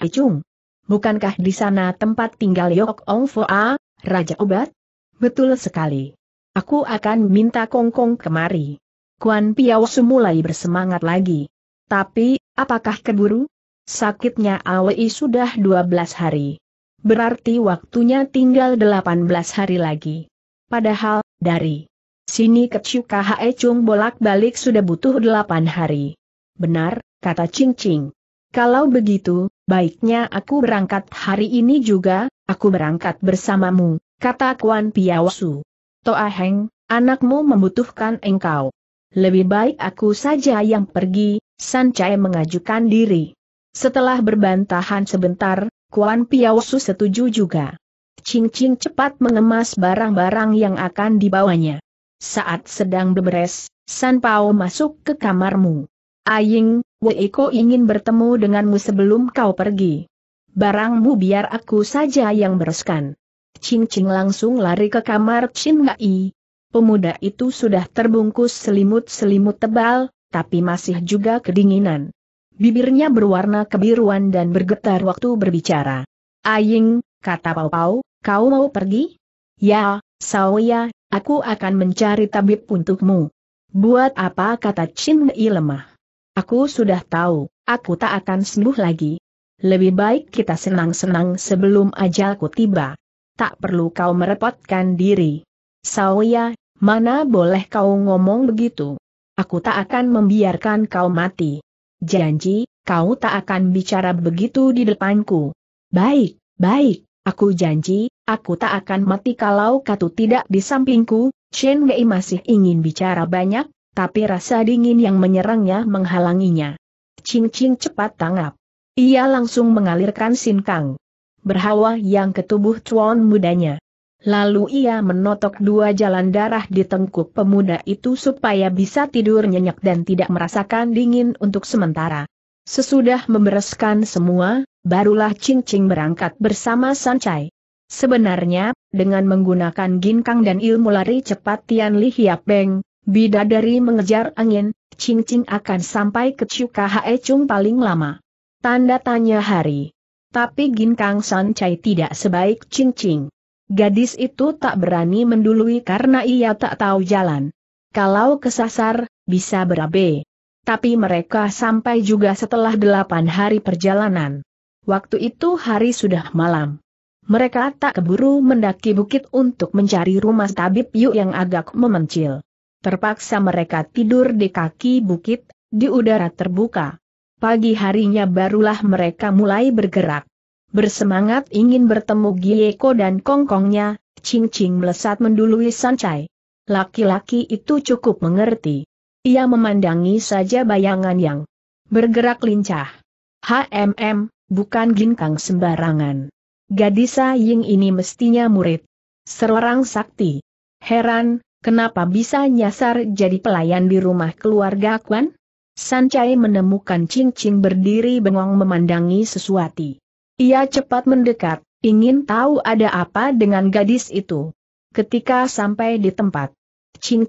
Echung. Bukankah di sana tempat tinggal Yok Ong Foa, Raja Obat? Betul sekali. Aku akan minta Kongkong kemari. Kuan Piao mulai bersemangat lagi. Tapi, apakah keburu? Sakitnya Awei sudah 12 hari. Berarti waktunya tinggal 18 hari lagi. Padahal, dari sini ke Chuka Hae Chung bolak-balik sudah butuh delapan hari. Benar, kata Ching Ching. Kalau begitu, baiknya aku berangkat hari ini juga, aku berangkat bersamamu, kata Kuan Piawasu. Toa Heng, anakmu membutuhkan engkau. Lebih baik aku saja yang pergi, San Chai mengajukan diri. Setelah berbantahan sebentar, Kuan Piawasu setuju juga. Ching Ching cepat mengemas barang-barang yang akan dibawanya. Saat sedang beberes, San Pao masuk ke kamarmu. Aying, Weiko ingin bertemu denganmu sebelum kau pergi. Barangmu biar aku saja yang bereskan. Ching Ching langsung lari ke kamar Chin Ngai. Pemuda itu sudah terbungkus selimut-selimut tebal, tapi masih juga kedinginan. Bibirnya berwarna kebiruan dan bergetar waktu berbicara. Aying, kata Pau Pau, Kau mau pergi? Ya, Saoya, aku akan mencari tabib untukmu. Buat apa kata Chin Dei lemah? Aku sudah tahu, aku tak akan sembuh lagi. Lebih baik kita senang-senang sebelum ajalku tiba. Tak perlu kau merepotkan diri. Saoya, mana boleh kau ngomong begitu? Aku tak akan membiarkan kau mati. Janji, kau tak akan bicara begitu di depanku. Baik, baik, aku janji, Aku tak akan mati kalau Katu tidak di sampingku, Chen Wei masih ingin bicara banyak, tapi rasa dingin yang menyerangnya menghalanginya. Ching Ching cepat tanggap. Ia langsung mengalirkan Sin Kang. Berhawa yang ketubuh tubuh cuan mudanya. Lalu ia menotok dua jalan darah di tengkuk pemuda itu supaya bisa tidur nyenyak dan tidak merasakan dingin untuk sementara. Sesudah membereskan semua, barulah Ching Ching berangkat bersama Sancai. Sebenarnya, dengan menggunakan ginkang dan ilmu lari cepat Tian Li Hiap Beng, bidadari mengejar angin, Ching Ching akan sampai ke Chuka Hae Chung paling lama. Tanda tanya hari. Tapi ginkang San Chai tidak sebaik Ching Ching. Gadis itu tak berani mendului karena ia tak tahu jalan. Kalau kesasar, bisa berabe. Tapi mereka sampai juga setelah delapan hari perjalanan. Waktu itu hari sudah malam. Mereka tak keburu mendaki bukit untuk mencari rumah tabib Yu yang agak memencil. Terpaksa mereka tidur di kaki bukit, di udara terbuka. Pagi harinya barulah mereka mulai bergerak. Bersemangat ingin bertemu Gieko dan kongkongnya, Ching Ching melesat mendului Sancai. Laki-laki itu cukup mengerti. Ia memandangi saja bayangan yang bergerak lincah. HMM, bukan ginkang sembarangan gadis Ying ini mestinya murid. Seorang sakti. Heran, kenapa bisa nyasar jadi pelayan di rumah keluarga Kwan? Sancai menemukan Ching berdiri bengong memandangi sesuatu. Ia cepat mendekat, ingin tahu ada apa dengan gadis itu. Ketika sampai di tempat, Ching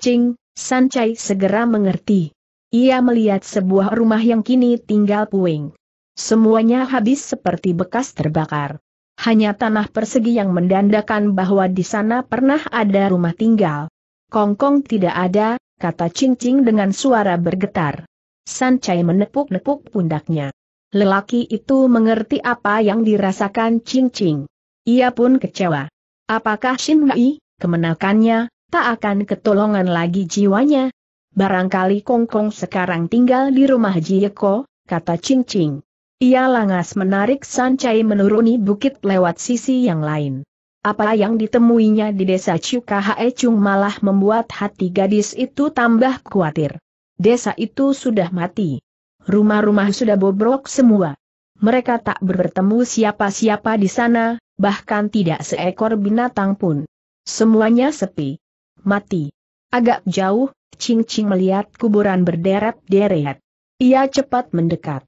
Sancai segera mengerti. Ia melihat sebuah rumah yang kini tinggal puing. Semuanya habis seperti bekas terbakar. Hanya tanah persegi yang mendandakan bahwa di sana pernah ada rumah tinggal. Kongkong tidak ada, kata Cing-Cing dengan suara bergetar. Sancai menepuk-nepuk pundaknya. Lelaki itu mengerti apa yang dirasakan Cing-Cing. Ia pun kecewa. Apakah Shin Mei, kemenakannya, tak akan ketolongan lagi jiwanya? Barangkali Kongkong sekarang tinggal di rumah Jieko, kata Cing-Cing. Ia langas menarik Sancai menuruni bukit lewat sisi yang lain. Apa yang ditemuinya di desa Cukahae Chung malah membuat hati gadis itu tambah khawatir. Desa itu sudah mati. Rumah-rumah sudah bobrok semua. Mereka tak bertemu siapa-siapa di sana, bahkan tidak seekor binatang pun. Semuanya sepi. Mati. Agak jauh, Ching Ching melihat kuburan berderet-deret. Ia cepat mendekat.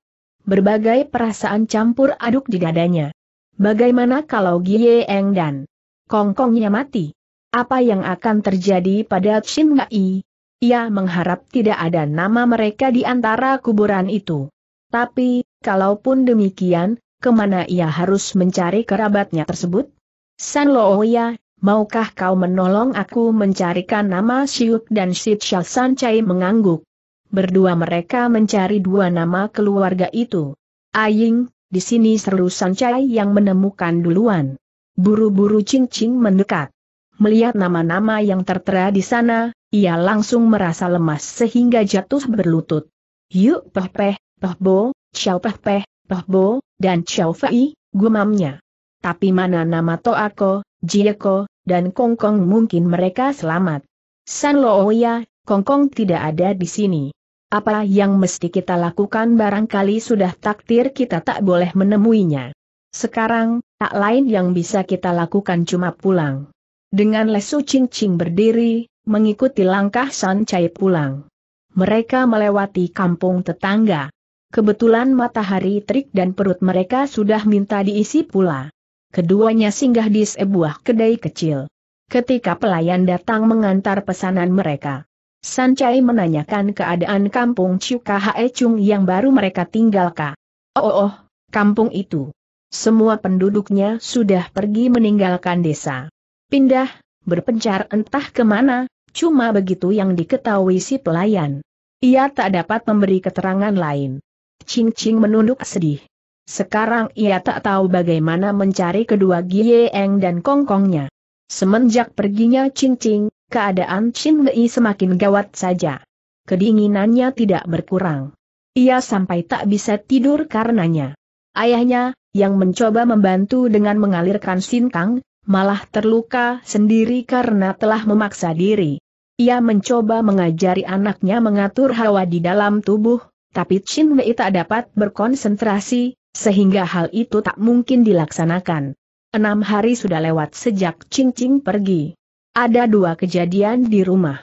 Berbagai perasaan campur aduk di dadanya. Bagaimana kalau Gie Eng dan Kongkongnya mati? Apa yang akan terjadi pada Chin Ngai? Ia mengharap tidak ada nama mereka di antara kuburan itu. Tapi, kalaupun demikian, kemana ia harus mencari kerabatnya tersebut? San Looya, maukah kau menolong aku mencarikan nama Siuk dan Sit San Chai mengangguk? Berdua mereka mencari dua nama keluarga itu. Aying, di sini seru Sancai yang menemukan duluan. Buru-buru cincin mendekat. Melihat nama-nama yang tertera di sana, ia langsung merasa lemas sehingga jatuh berlutut. Yuk peh peh, peh bo, ciao peh peh, peh bo, dan ciao fei, gumamnya. Tapi mana nama Toako, Jieko, dan Kongkong mungkin mereka selamat. San Looya, Kongkong tidak ada di sini. Apa yang mesti kita lakukan barangkali sudah takdir kita tak boleh menemuinya. Sekarang, tak lain yang bisa kita lakukan cuma pulang. Dengan lesu cing-cing berdiri, mengikuti langkah San Chai pulang. Mereka melewati kampung tetangga. Kebetulan matahari terik dan perut mereka sudah minta diisi pula. Keduanya singgah di sebuah kedai kecil. Ketika pelayan datang mengantar pesanan mereka, Sancai menanyakan keadaan kampung Hae Chung yang baru mereka tinggalkan. Oh, oh, oh, kampung itu. Semua penduduknya sudah pergi meninggalkan desa. Pindah, berpencar entah kemana, cuma begitu yang diketahui si pelayan. Ia tak dapat memberi keterangan lain. Ching Ching menunduk sedih. Sekarang ia tak tahu bagaimana mencari kedua Giyeeng dan Kongkongnya. Semenjak perginya Ching Ching, keadaan Chin Wei semakin gawat saja. Kedinginannya tidak berkurang. Ia sampai tak bisa tidur karenanya. Ayahnya, yang mencoba membantu dengan mengalirkan Kang, malah terluka sendiri karena telah memaksa diri. Ia mencoba mengajari anaknya mengatur hawa di dalam tubuh, tapi Chin Wei tak dapat berkonsentrasi, sehingga hal itu tak mungkin dilaksanakan. Enam hari sudah lewat sejak Ching Ching pergi. Ada dua kejadian di rumah.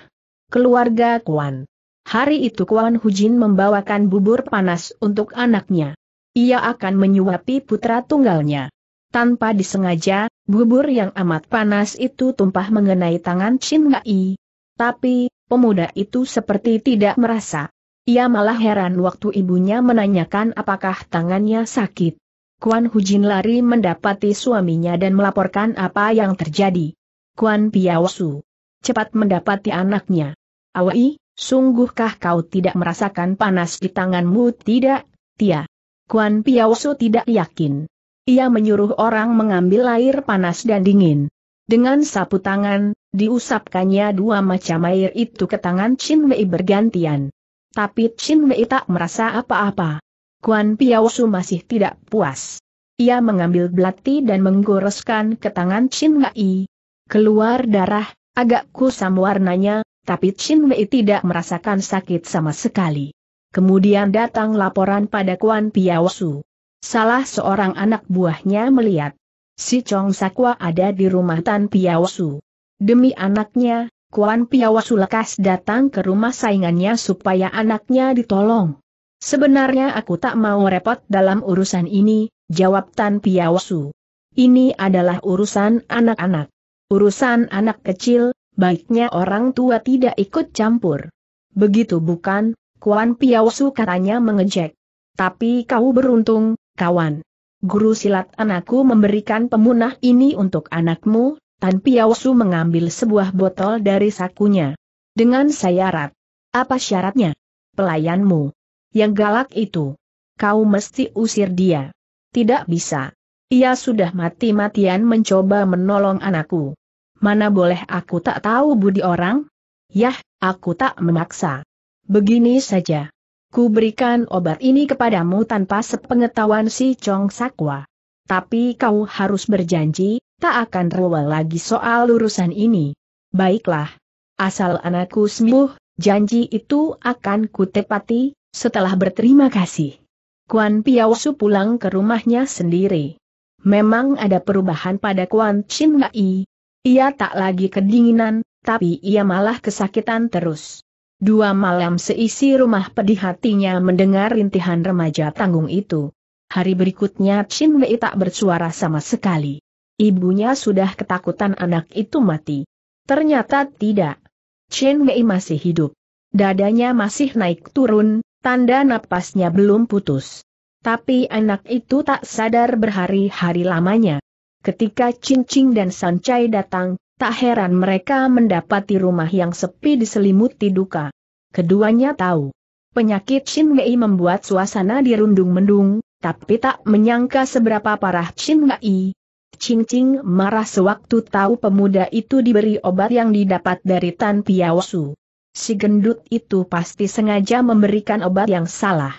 Keluarga Kuan. Hari itu Kuan Hujin membawakan bubur panas untuk anaknya. Ia akan menyuapi putra tunggalnya. Tanpa disengaja, bubur yang amat panas itu tumpah mengenai tangan Chin Ngai. Tapi, pemuda itu seperti tidak merasa. Ia malah heran waktu ibunya menanyakan apakah tangannya sakit. Kuan Hujin lari mendapati suaminya dan melaporkan apa yang terjadi. Kuan Piawasu. Cepat mendapati anaknya. Awai, sungguhkah kau tidak merasakan panas di tanganmu tidak, Tia? Kuan Piawasu tidak yakin. Ia menyuruh orang mengambil air panas dan dingin. Dengan sapu tangan, diusapkannya dua macam air itu ke tangan Chin Wei bergantian. Tapi Chin Wei tak merasa apa-apa. Kuan Piawasu masih tidak puas. Ia mengambil belati dan menggoreskan ke tangan Chin Wei, Keluar darah, agak kusam warnanya, tapi Chin Wei tidak merasakan sakit sama sekali. Kemudian datang laporan pada Kuan Piawasu. Salah seorang anak buahnya melihat, si Chong Sakwa ada di rumah Tan Piawasu. Demi anaknya, Kuan Piawasu lekas datang ke rumah saingannya supaya anaknya ditolong. Sebenarnya aku tak mau repot dalam urusan ini, jawab Tan Piawasu. Ini adalah urusan anak-anak. Urusan anak kecil, baiknya orang tua tidak ikut campur. Begitu bukan, Kuan Piaosu katanya mengejek. Tapi kau beruntung, kawan. Guru silat anakku memberikan pemunah ini untuk anakmu, Tan Piaosu mengambil sebuah botol dari sakunya. Dengan syarat. Apa syaratnya? Pelayanmu. Yang galak itu. Kau mesti usir dia. Tidak bisa. Ia sudah mati-matian mencoba menolong anakku. Mana boleh aku tak tahu budi orang? Yah, aku tak memaksa. Begini saja. Ku berikan obat ini kepadamu tanpa sepengetahuan si Chong Sakwa. Tapi kau harus berjanji, tak akan rewel lagi soal urusan ini. Baiklah. Asal anakku sembuh, janji itu akan kutepati, setelah berterima kasih. Kuan Piawasu pulang ke rumahnya sendiri. Memang ada perubahan pada Kuan Chin Ngai, ia tak lagi kedinginan, tapi ia malah kesakitan terus. Dua malam seisi rumah pedih hatinya mendengar rintihan remaja tanggung itu. Hari berikutnya Chin Wei tak bersuara sama sekali. Ibunya sudah ketakutan anak itu mati. Ternyata tidak. Chin Wei masih hidup. Dadanya masih naik turun, tanda napasnya belum putus. Tapi anak itu tak sadar berhari-hari lamanya. Ketika Cincing dan Sancai datang, tak heran mereka mendapati rumah yang sepi diselimuti duka. Keduanya tahu. Penyakit Shin Wei membuat suasana dirundung mendung, tapi tak menyangka seberapa parah Shin Wei. Ching marah sewaktu tahu pemuda itu diberi obat yang didapat dari Tan Piaosu. Si gendut itu pasti sengaja memberikan obat yang salah.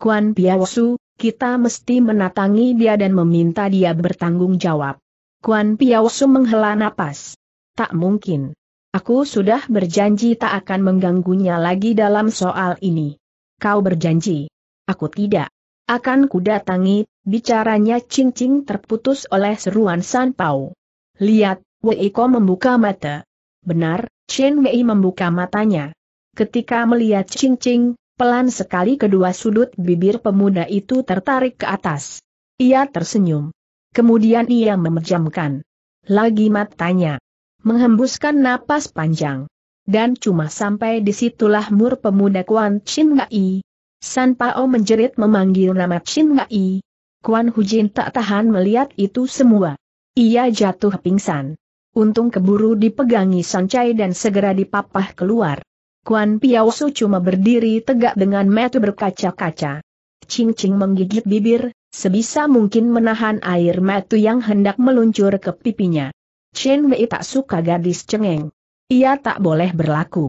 Kuan Piaosu, kita mesti menatangi dia dan meminta dia bertanggung jawab. Kuan Piaosu menghela napas. Tak mungkin. Aku sudah berjanji tak akan mengganggunya lagi dalam soal ini. Kau berjanji. Aku tidak. Akan kudatangi, bicaranya cincing terputus oleh seruan San Pao. Lihat, Wei Ko membuka mata. Benar, Chen Wei membuka matanya. Ketika melihat cincing, pelan sekali kedua sudut bibir pemuda itu tertarik ke atas. Ia tersenyum. Kemudian ia memejamkan lagi matanya, menghembuskan napas panjang. Dan cuma sampai disitulah mur pemuda Kuan Chin Ngai. San Pao menjerit memanggil nama Chin Ngai. Kuan Hujin tak tahan melihat itu semua. Ia jatuh pingsan. Untung keburu dipegangi Sancai dan segera dipapah keluar. Kuan Piao Su cuma berdiri tegak dengan metu berkaca-kaca. Ching Ching menggigit bibir, sebisa mungkin menahan air metu yang hendak meluncur ke pipinya. Chen Wei tak suka gadis cengeng. Ia tak boleh berlaku.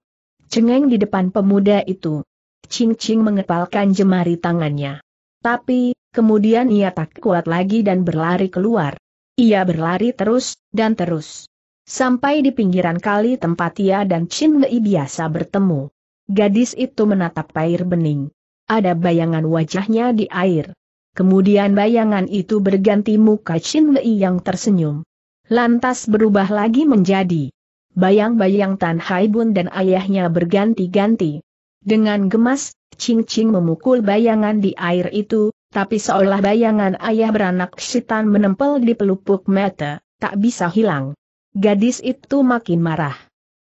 Cengeng di depan pemuda itu. Ching Ching mengepalkan jemari tangannya. Tapi, kemudian ia tak kuat lagi dan berlari keluar. Ia berlari terus, dan terus. Sampai di pinggiran kali tempat ia dan Chin Wei biasa bertemu. Gadis itu menatap air bening. Ada bayangan wajahnya di air. Kemudian bayangan itu berganti muka Chin Wei yang tersenyum. Lantas berubah lagi menjadi bayang-bayang Tan Hai Bun dan ayahnya berganti-ganti. Dengan gemas, Ching Ching memukul bayangan di air itu, tapi seolah bayangan ayah beranak setan menempel di pelupuk mata, tak bisa hilang. Gadis itu makin marah.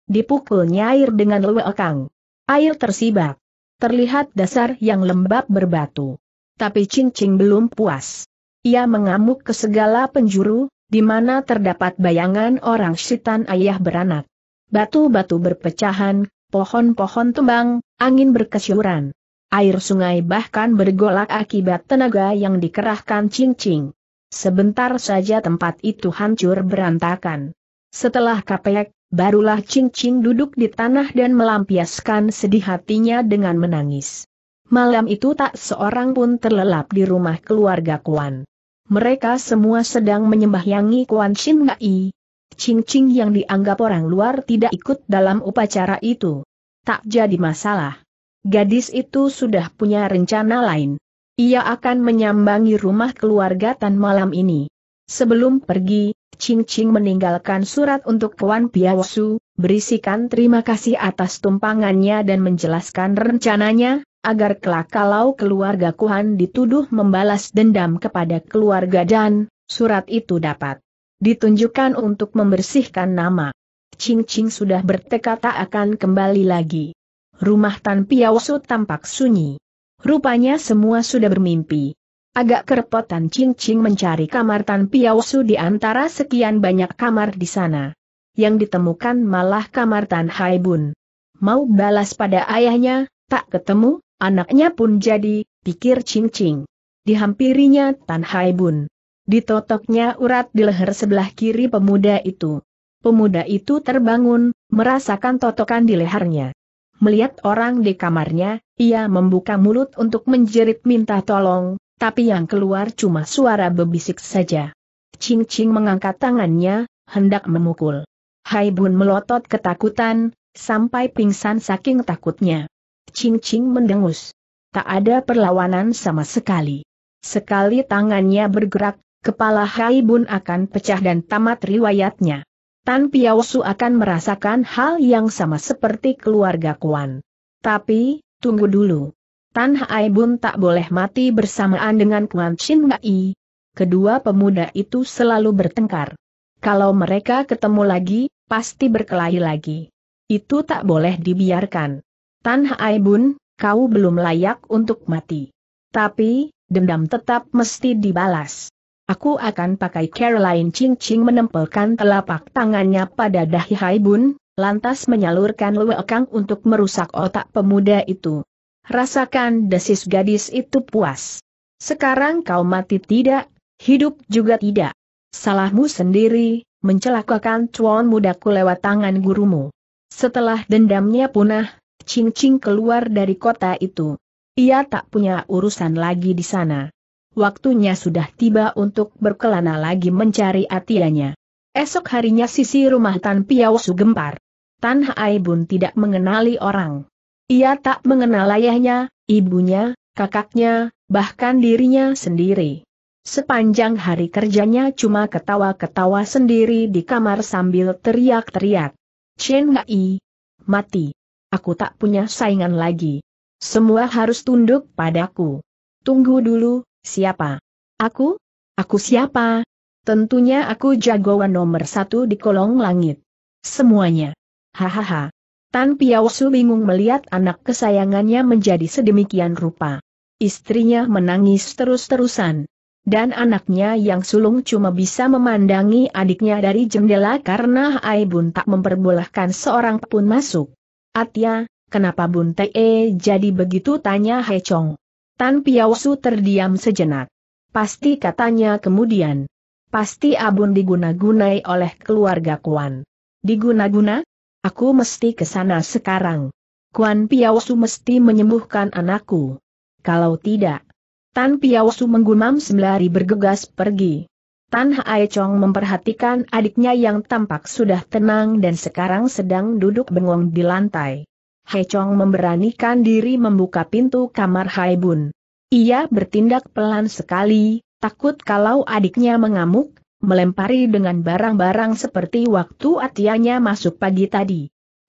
dipukulnya air dengan lewekang. Air tersibak. Terlihat dasar yang lembab berbatu. Tapi cincing belum puas. Ia mengamuk ke segala penjuru, di mana terdapat bayangan orang setan ayah beranak. Batu-batu berpecahan, pohon-pohon tumbang, angin berkesyuran. Air sungai bahkan bergolak akibat tenaga yang dikerahkan cincing. Sebentar saja tempat itu hancur berantakan. Setelah kapek, barulah Ching Ching duduk di tanah dan melampiaskan sedih hatinya dengan menangis. Malam itu tak seorang pun terlelap di rumah keluarga Kuan. Mereka semua sedang menyembahyangi Kuan Shin Ngai. Ching Ching yang dianggap orang luar tidak ikut dalam upacara itu. Tak jadi masalah. Gadis itu sudah punya rencana lain. Ia akan menyambangi rumah keluarga Tan malam ini. Sebelum pergi, Ching Ching meninggalkan surat untuk Kuan Piawasu, berisikan terima kasih atas tumpangannya dan menjelaskan rencananya, agar kelak kalau keluarga Kuan dituduh membalas dendam kepada keluarga dan, surat itu dapat ditunjukkan untuk membersihkan nama. Ching Ching sudah bertekad tak akan kembali lagi. Rumah Tan Piawasu tampak sunyi. Rupanya semua sudah bermimpi. Agak kerepotan Ching Ching mencari kamar Tan Piausu di antara sekian banyak kamar di sana. Yang ditemukan malah kamar Tan Hai Bun. Mau balas pada ayahnya, tak ketemu, anaknya pun jadi, pikir Ching Ching. Dihampirinya Tan Hai Bun. Ditotoknya urat di leher sebelah kiri pemuda itu. Pemuda itu terbangun, merasakan totokan di lehernya. Melihat orang di kamarnya, ia membuka mulut untuk menjerit minta tolong, tapi yang keluar cuma suara bebisik saja. Ching Ching mengangkat tangannya, hendak memukul. Hai Bun melotot ketakutan, sampai pingsan saking takutnya. Ching Ching mendengus. Tak ada perlawanan sama sekali. Sekali tangannya bergerak, kepala Hai Bun akan pecah dan tamat riwayatnya. Tan Piaosu akan merasakan hal yang sama seperti keluarga Kuan. Tapi, tunggu dulu. Tan Hai Bun tak boleh mati bersamaan dengan Kuan Chin Ngai. Kedua pemuda itu selalu bertengkar. Kalau mereka ketemu lagi, pasti berkelahi lagi. Itu tak boleh dibiarkan. Tan Hai Bun, kau belum layak untuk mati. Tapi, dendam tetap mesti dibalas. Aku akan pakai Caroline Ching Ching menempelkan telapak tangannya pada dahi Hai Bun, lantas menyalurkan luekang untuk merusak otak pemuda itu. Rasakan desis gadis itu puas. Sekarang kau mati tidak, hidup juga tidak. Salahmu sendiri, mencelakakan cuan mudaku lewat tangan gurumu. Setelah dendamnya punah, Ching Ching keluar dari kota itu. Ia tak punya urusan lagi di sana. Waktunya sudah tiba untuk berkelana lagi mencari atianya. Esok harinya sisi rumah Tan Piao Su gempar. Tan Haibun tidak mengenali orang. Ia tak mengenal ayahnya, ibunya, kakaknya, bahkan dirinya sendiri. Sepanjang hari kerjanya cuma ketawa-ketawa sendiri di kamar sambil teriak-teriak. Chen Hai, mati. Aku tak punya saingan lagi. Semua harus tunduk padaku. Tunggu dulu, siapa? Aku? Aku siapa? Tentunya aku jagoan nomor satu di kolong langit. Semuanya. Hahaha. Tan Piausu bingung melihat anak kesayangannya menjadi sedemikian rupa. Istrinya menangis terus-terusan. Dan anaknya yang sulung cuma bisa memandangi adiknya dari jendela karena Aibun tak memperbolehkan seorang pun masuk. Atia, kenapa Bun Tee jadi begitu tanya Chong. Tan Piausu terdiam sejenak. Pasti katanya kemudian. Pasti Abun diguna-gunai oleh keluarga Kuan. Diguna-guna? Aku mesti ke sana sekarang. Kuan Piawasu mesti menyembuhkan anakku. Kalau tidak, Tan Piawasu menggumam sembari bergegas pergi. Tan Hae Chong memperhatikan adiknya yang tampak sudah tenang dan sekarang sedang duduk bengong di lantai. Hae Chong memberanikan diri membuka pintu kamar Hae Bun. Ia bertindak pelan sekali, takut kalau adiknya mengamuk, melempari dengan barang-barang seperti waktu atianya masuk pagi tadi.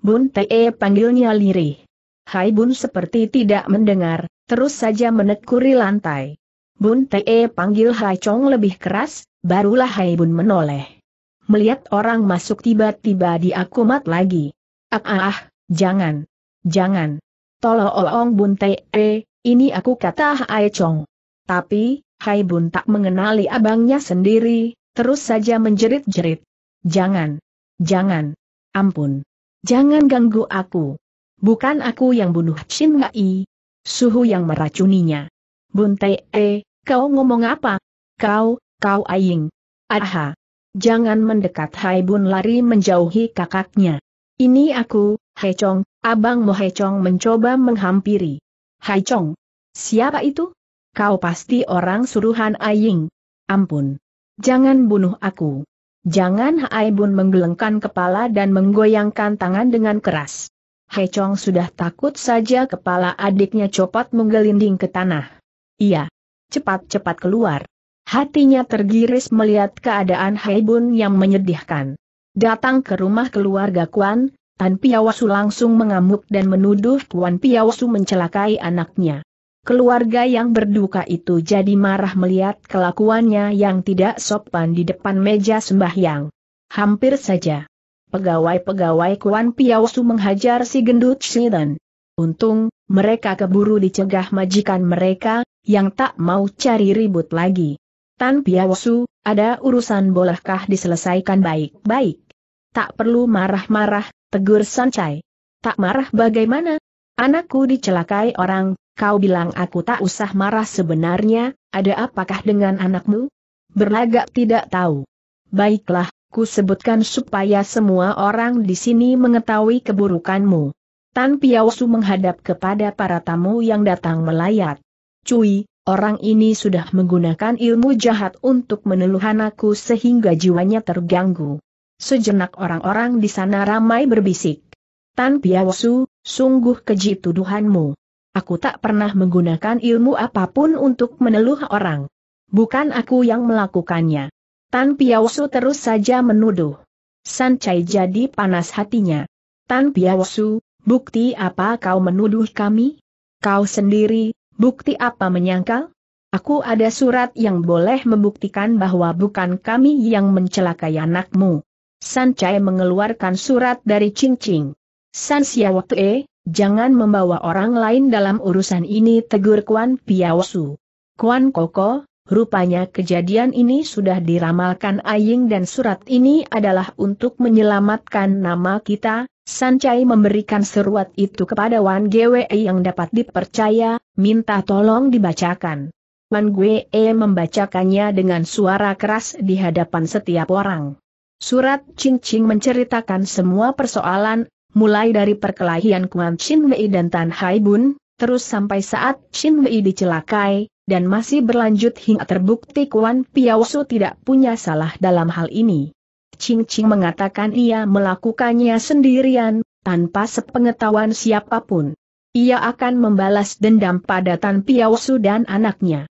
Bun Te panggilnya lirih. Hai Bun seperti tidak mendengar, terus saja menekuri lantai. Bun Te panggil Hai Chong lebih keras, barulah Hai Bun menoleh. Melihat orang masuk tiba-tiba diakumat lagi. Ah, ah, ah jangan. Jangan. Tolong Bun Te, ini aku kata Hai Chong. Tapi, Hai Bun tak mengenali abangnya sendiri, Terus saja menjerit-jerit. Jangan. Jangan. Ampun. Jangan ganggu aku. Bukan aku yang bunuh Shin Ngai. Suhu yang meracuninya. Bunte, eh, kau ngomong apa? Kau, kau aing. Aha. Jangan mendekat Hai Bun lari menjauhi kakaknya. Ini aku, Hai Chong, abang Mo Hai Chong mencoba menghampiri. Hai Chong. Siapa itu? Kau pasti orang suruhan Aying. Ampun. Jangan bunuh aku. Jangan Hai Bun menggelengkan kepala dan menggoyangkan tangan dengan keras. Chong sudah takut saja kepala adiknya copot menggelinding ke tanah. Iya. Cepat-cepat keluar. Hatinya tergiris melihat keadaan Hai Bun yang menyedihkan. Datang ke rumah keluarga Kuan, Tan Piawasu langsung mengamuk dan menuduh Kuan Piawasu mencelakai anaknya. Keluarga yang berduka itu jadi marah melihat kelakuannya yang tidak sopan di depan meja sembahyang. Hampir saja. Pegawai-pegawai Kuan Piaosu menghajar si gendut Shidan. Untung, mereka keburu dicegah majikan mereka, yang tak mau cari ribut lagi. Tan Piaosu, ada urusan bolehkah diselesaikan baik-baik? Tak perlu marah-marah, tegur Sancai. Tak marah bagaimana? Anakku dicelakai orang, kau bilang aku tak usah marah sebenarnya, ada apakah dengan anakmu? Berlagak tidak tahu. Baiklah, ku sebutkan supaya semua orang di sini mengetahui keburukanmu. Tan Piausu menghadap kepada para tamu yang datang melayat. Cui, orang ini sudah menggunakan ilmu jahat untuk anakku sehingga jiwanya terganggu. Sejenak orang-orang di sana ramai berbisik. Tan Piausu, sungguh keji tuduhanmu. Aku tak pernah menggunakan ilmu apapun untuk meneluh orang. Bukan aku yang melakukannya. Tan Piaosu terus saja menuduh. San Chai jadi panas hatinya. Tan Piaosu, bukti apa kau menuduh kami? Kau sendiri, bukti apa menyangkal? Aku ada surat yang boleh membuktikan bahwa bukan kami yang mencelakai anakmu. San Chai mengeluarkan surat dari Cing Cing. San eh, Jangan membawa orang lain dalam urusan ini tegur Kuan Piawasu. Kuan Koko, rupanya kejadian ini sudah diramalkan Aying dan surat ini adalah untuk menyelamatkan nama kita, Sancai memberikan seruat itu kepada Wan Gwe yang dapat dipercaya, minta tolong dibacakan. Wan Gwe membacakannya dengan suara keras di hadapan setiap orang. Surat Cing Cing menceritakan semua persoalan mulai dari perkelahian Kuan Chin Wei dan Tan Hai Bun, terus sampai saat Chin Wei dicelakai, dan masih berlanjut hingga terbukti Kuan Piaosu tidak punya salah dalam hal ini. Ching Ching mengatakan ia melakukannya sendirian, tanpa sepengetahuan siapapun. Ia akan membalas dendam pada Tan Piaosu dan anaknya.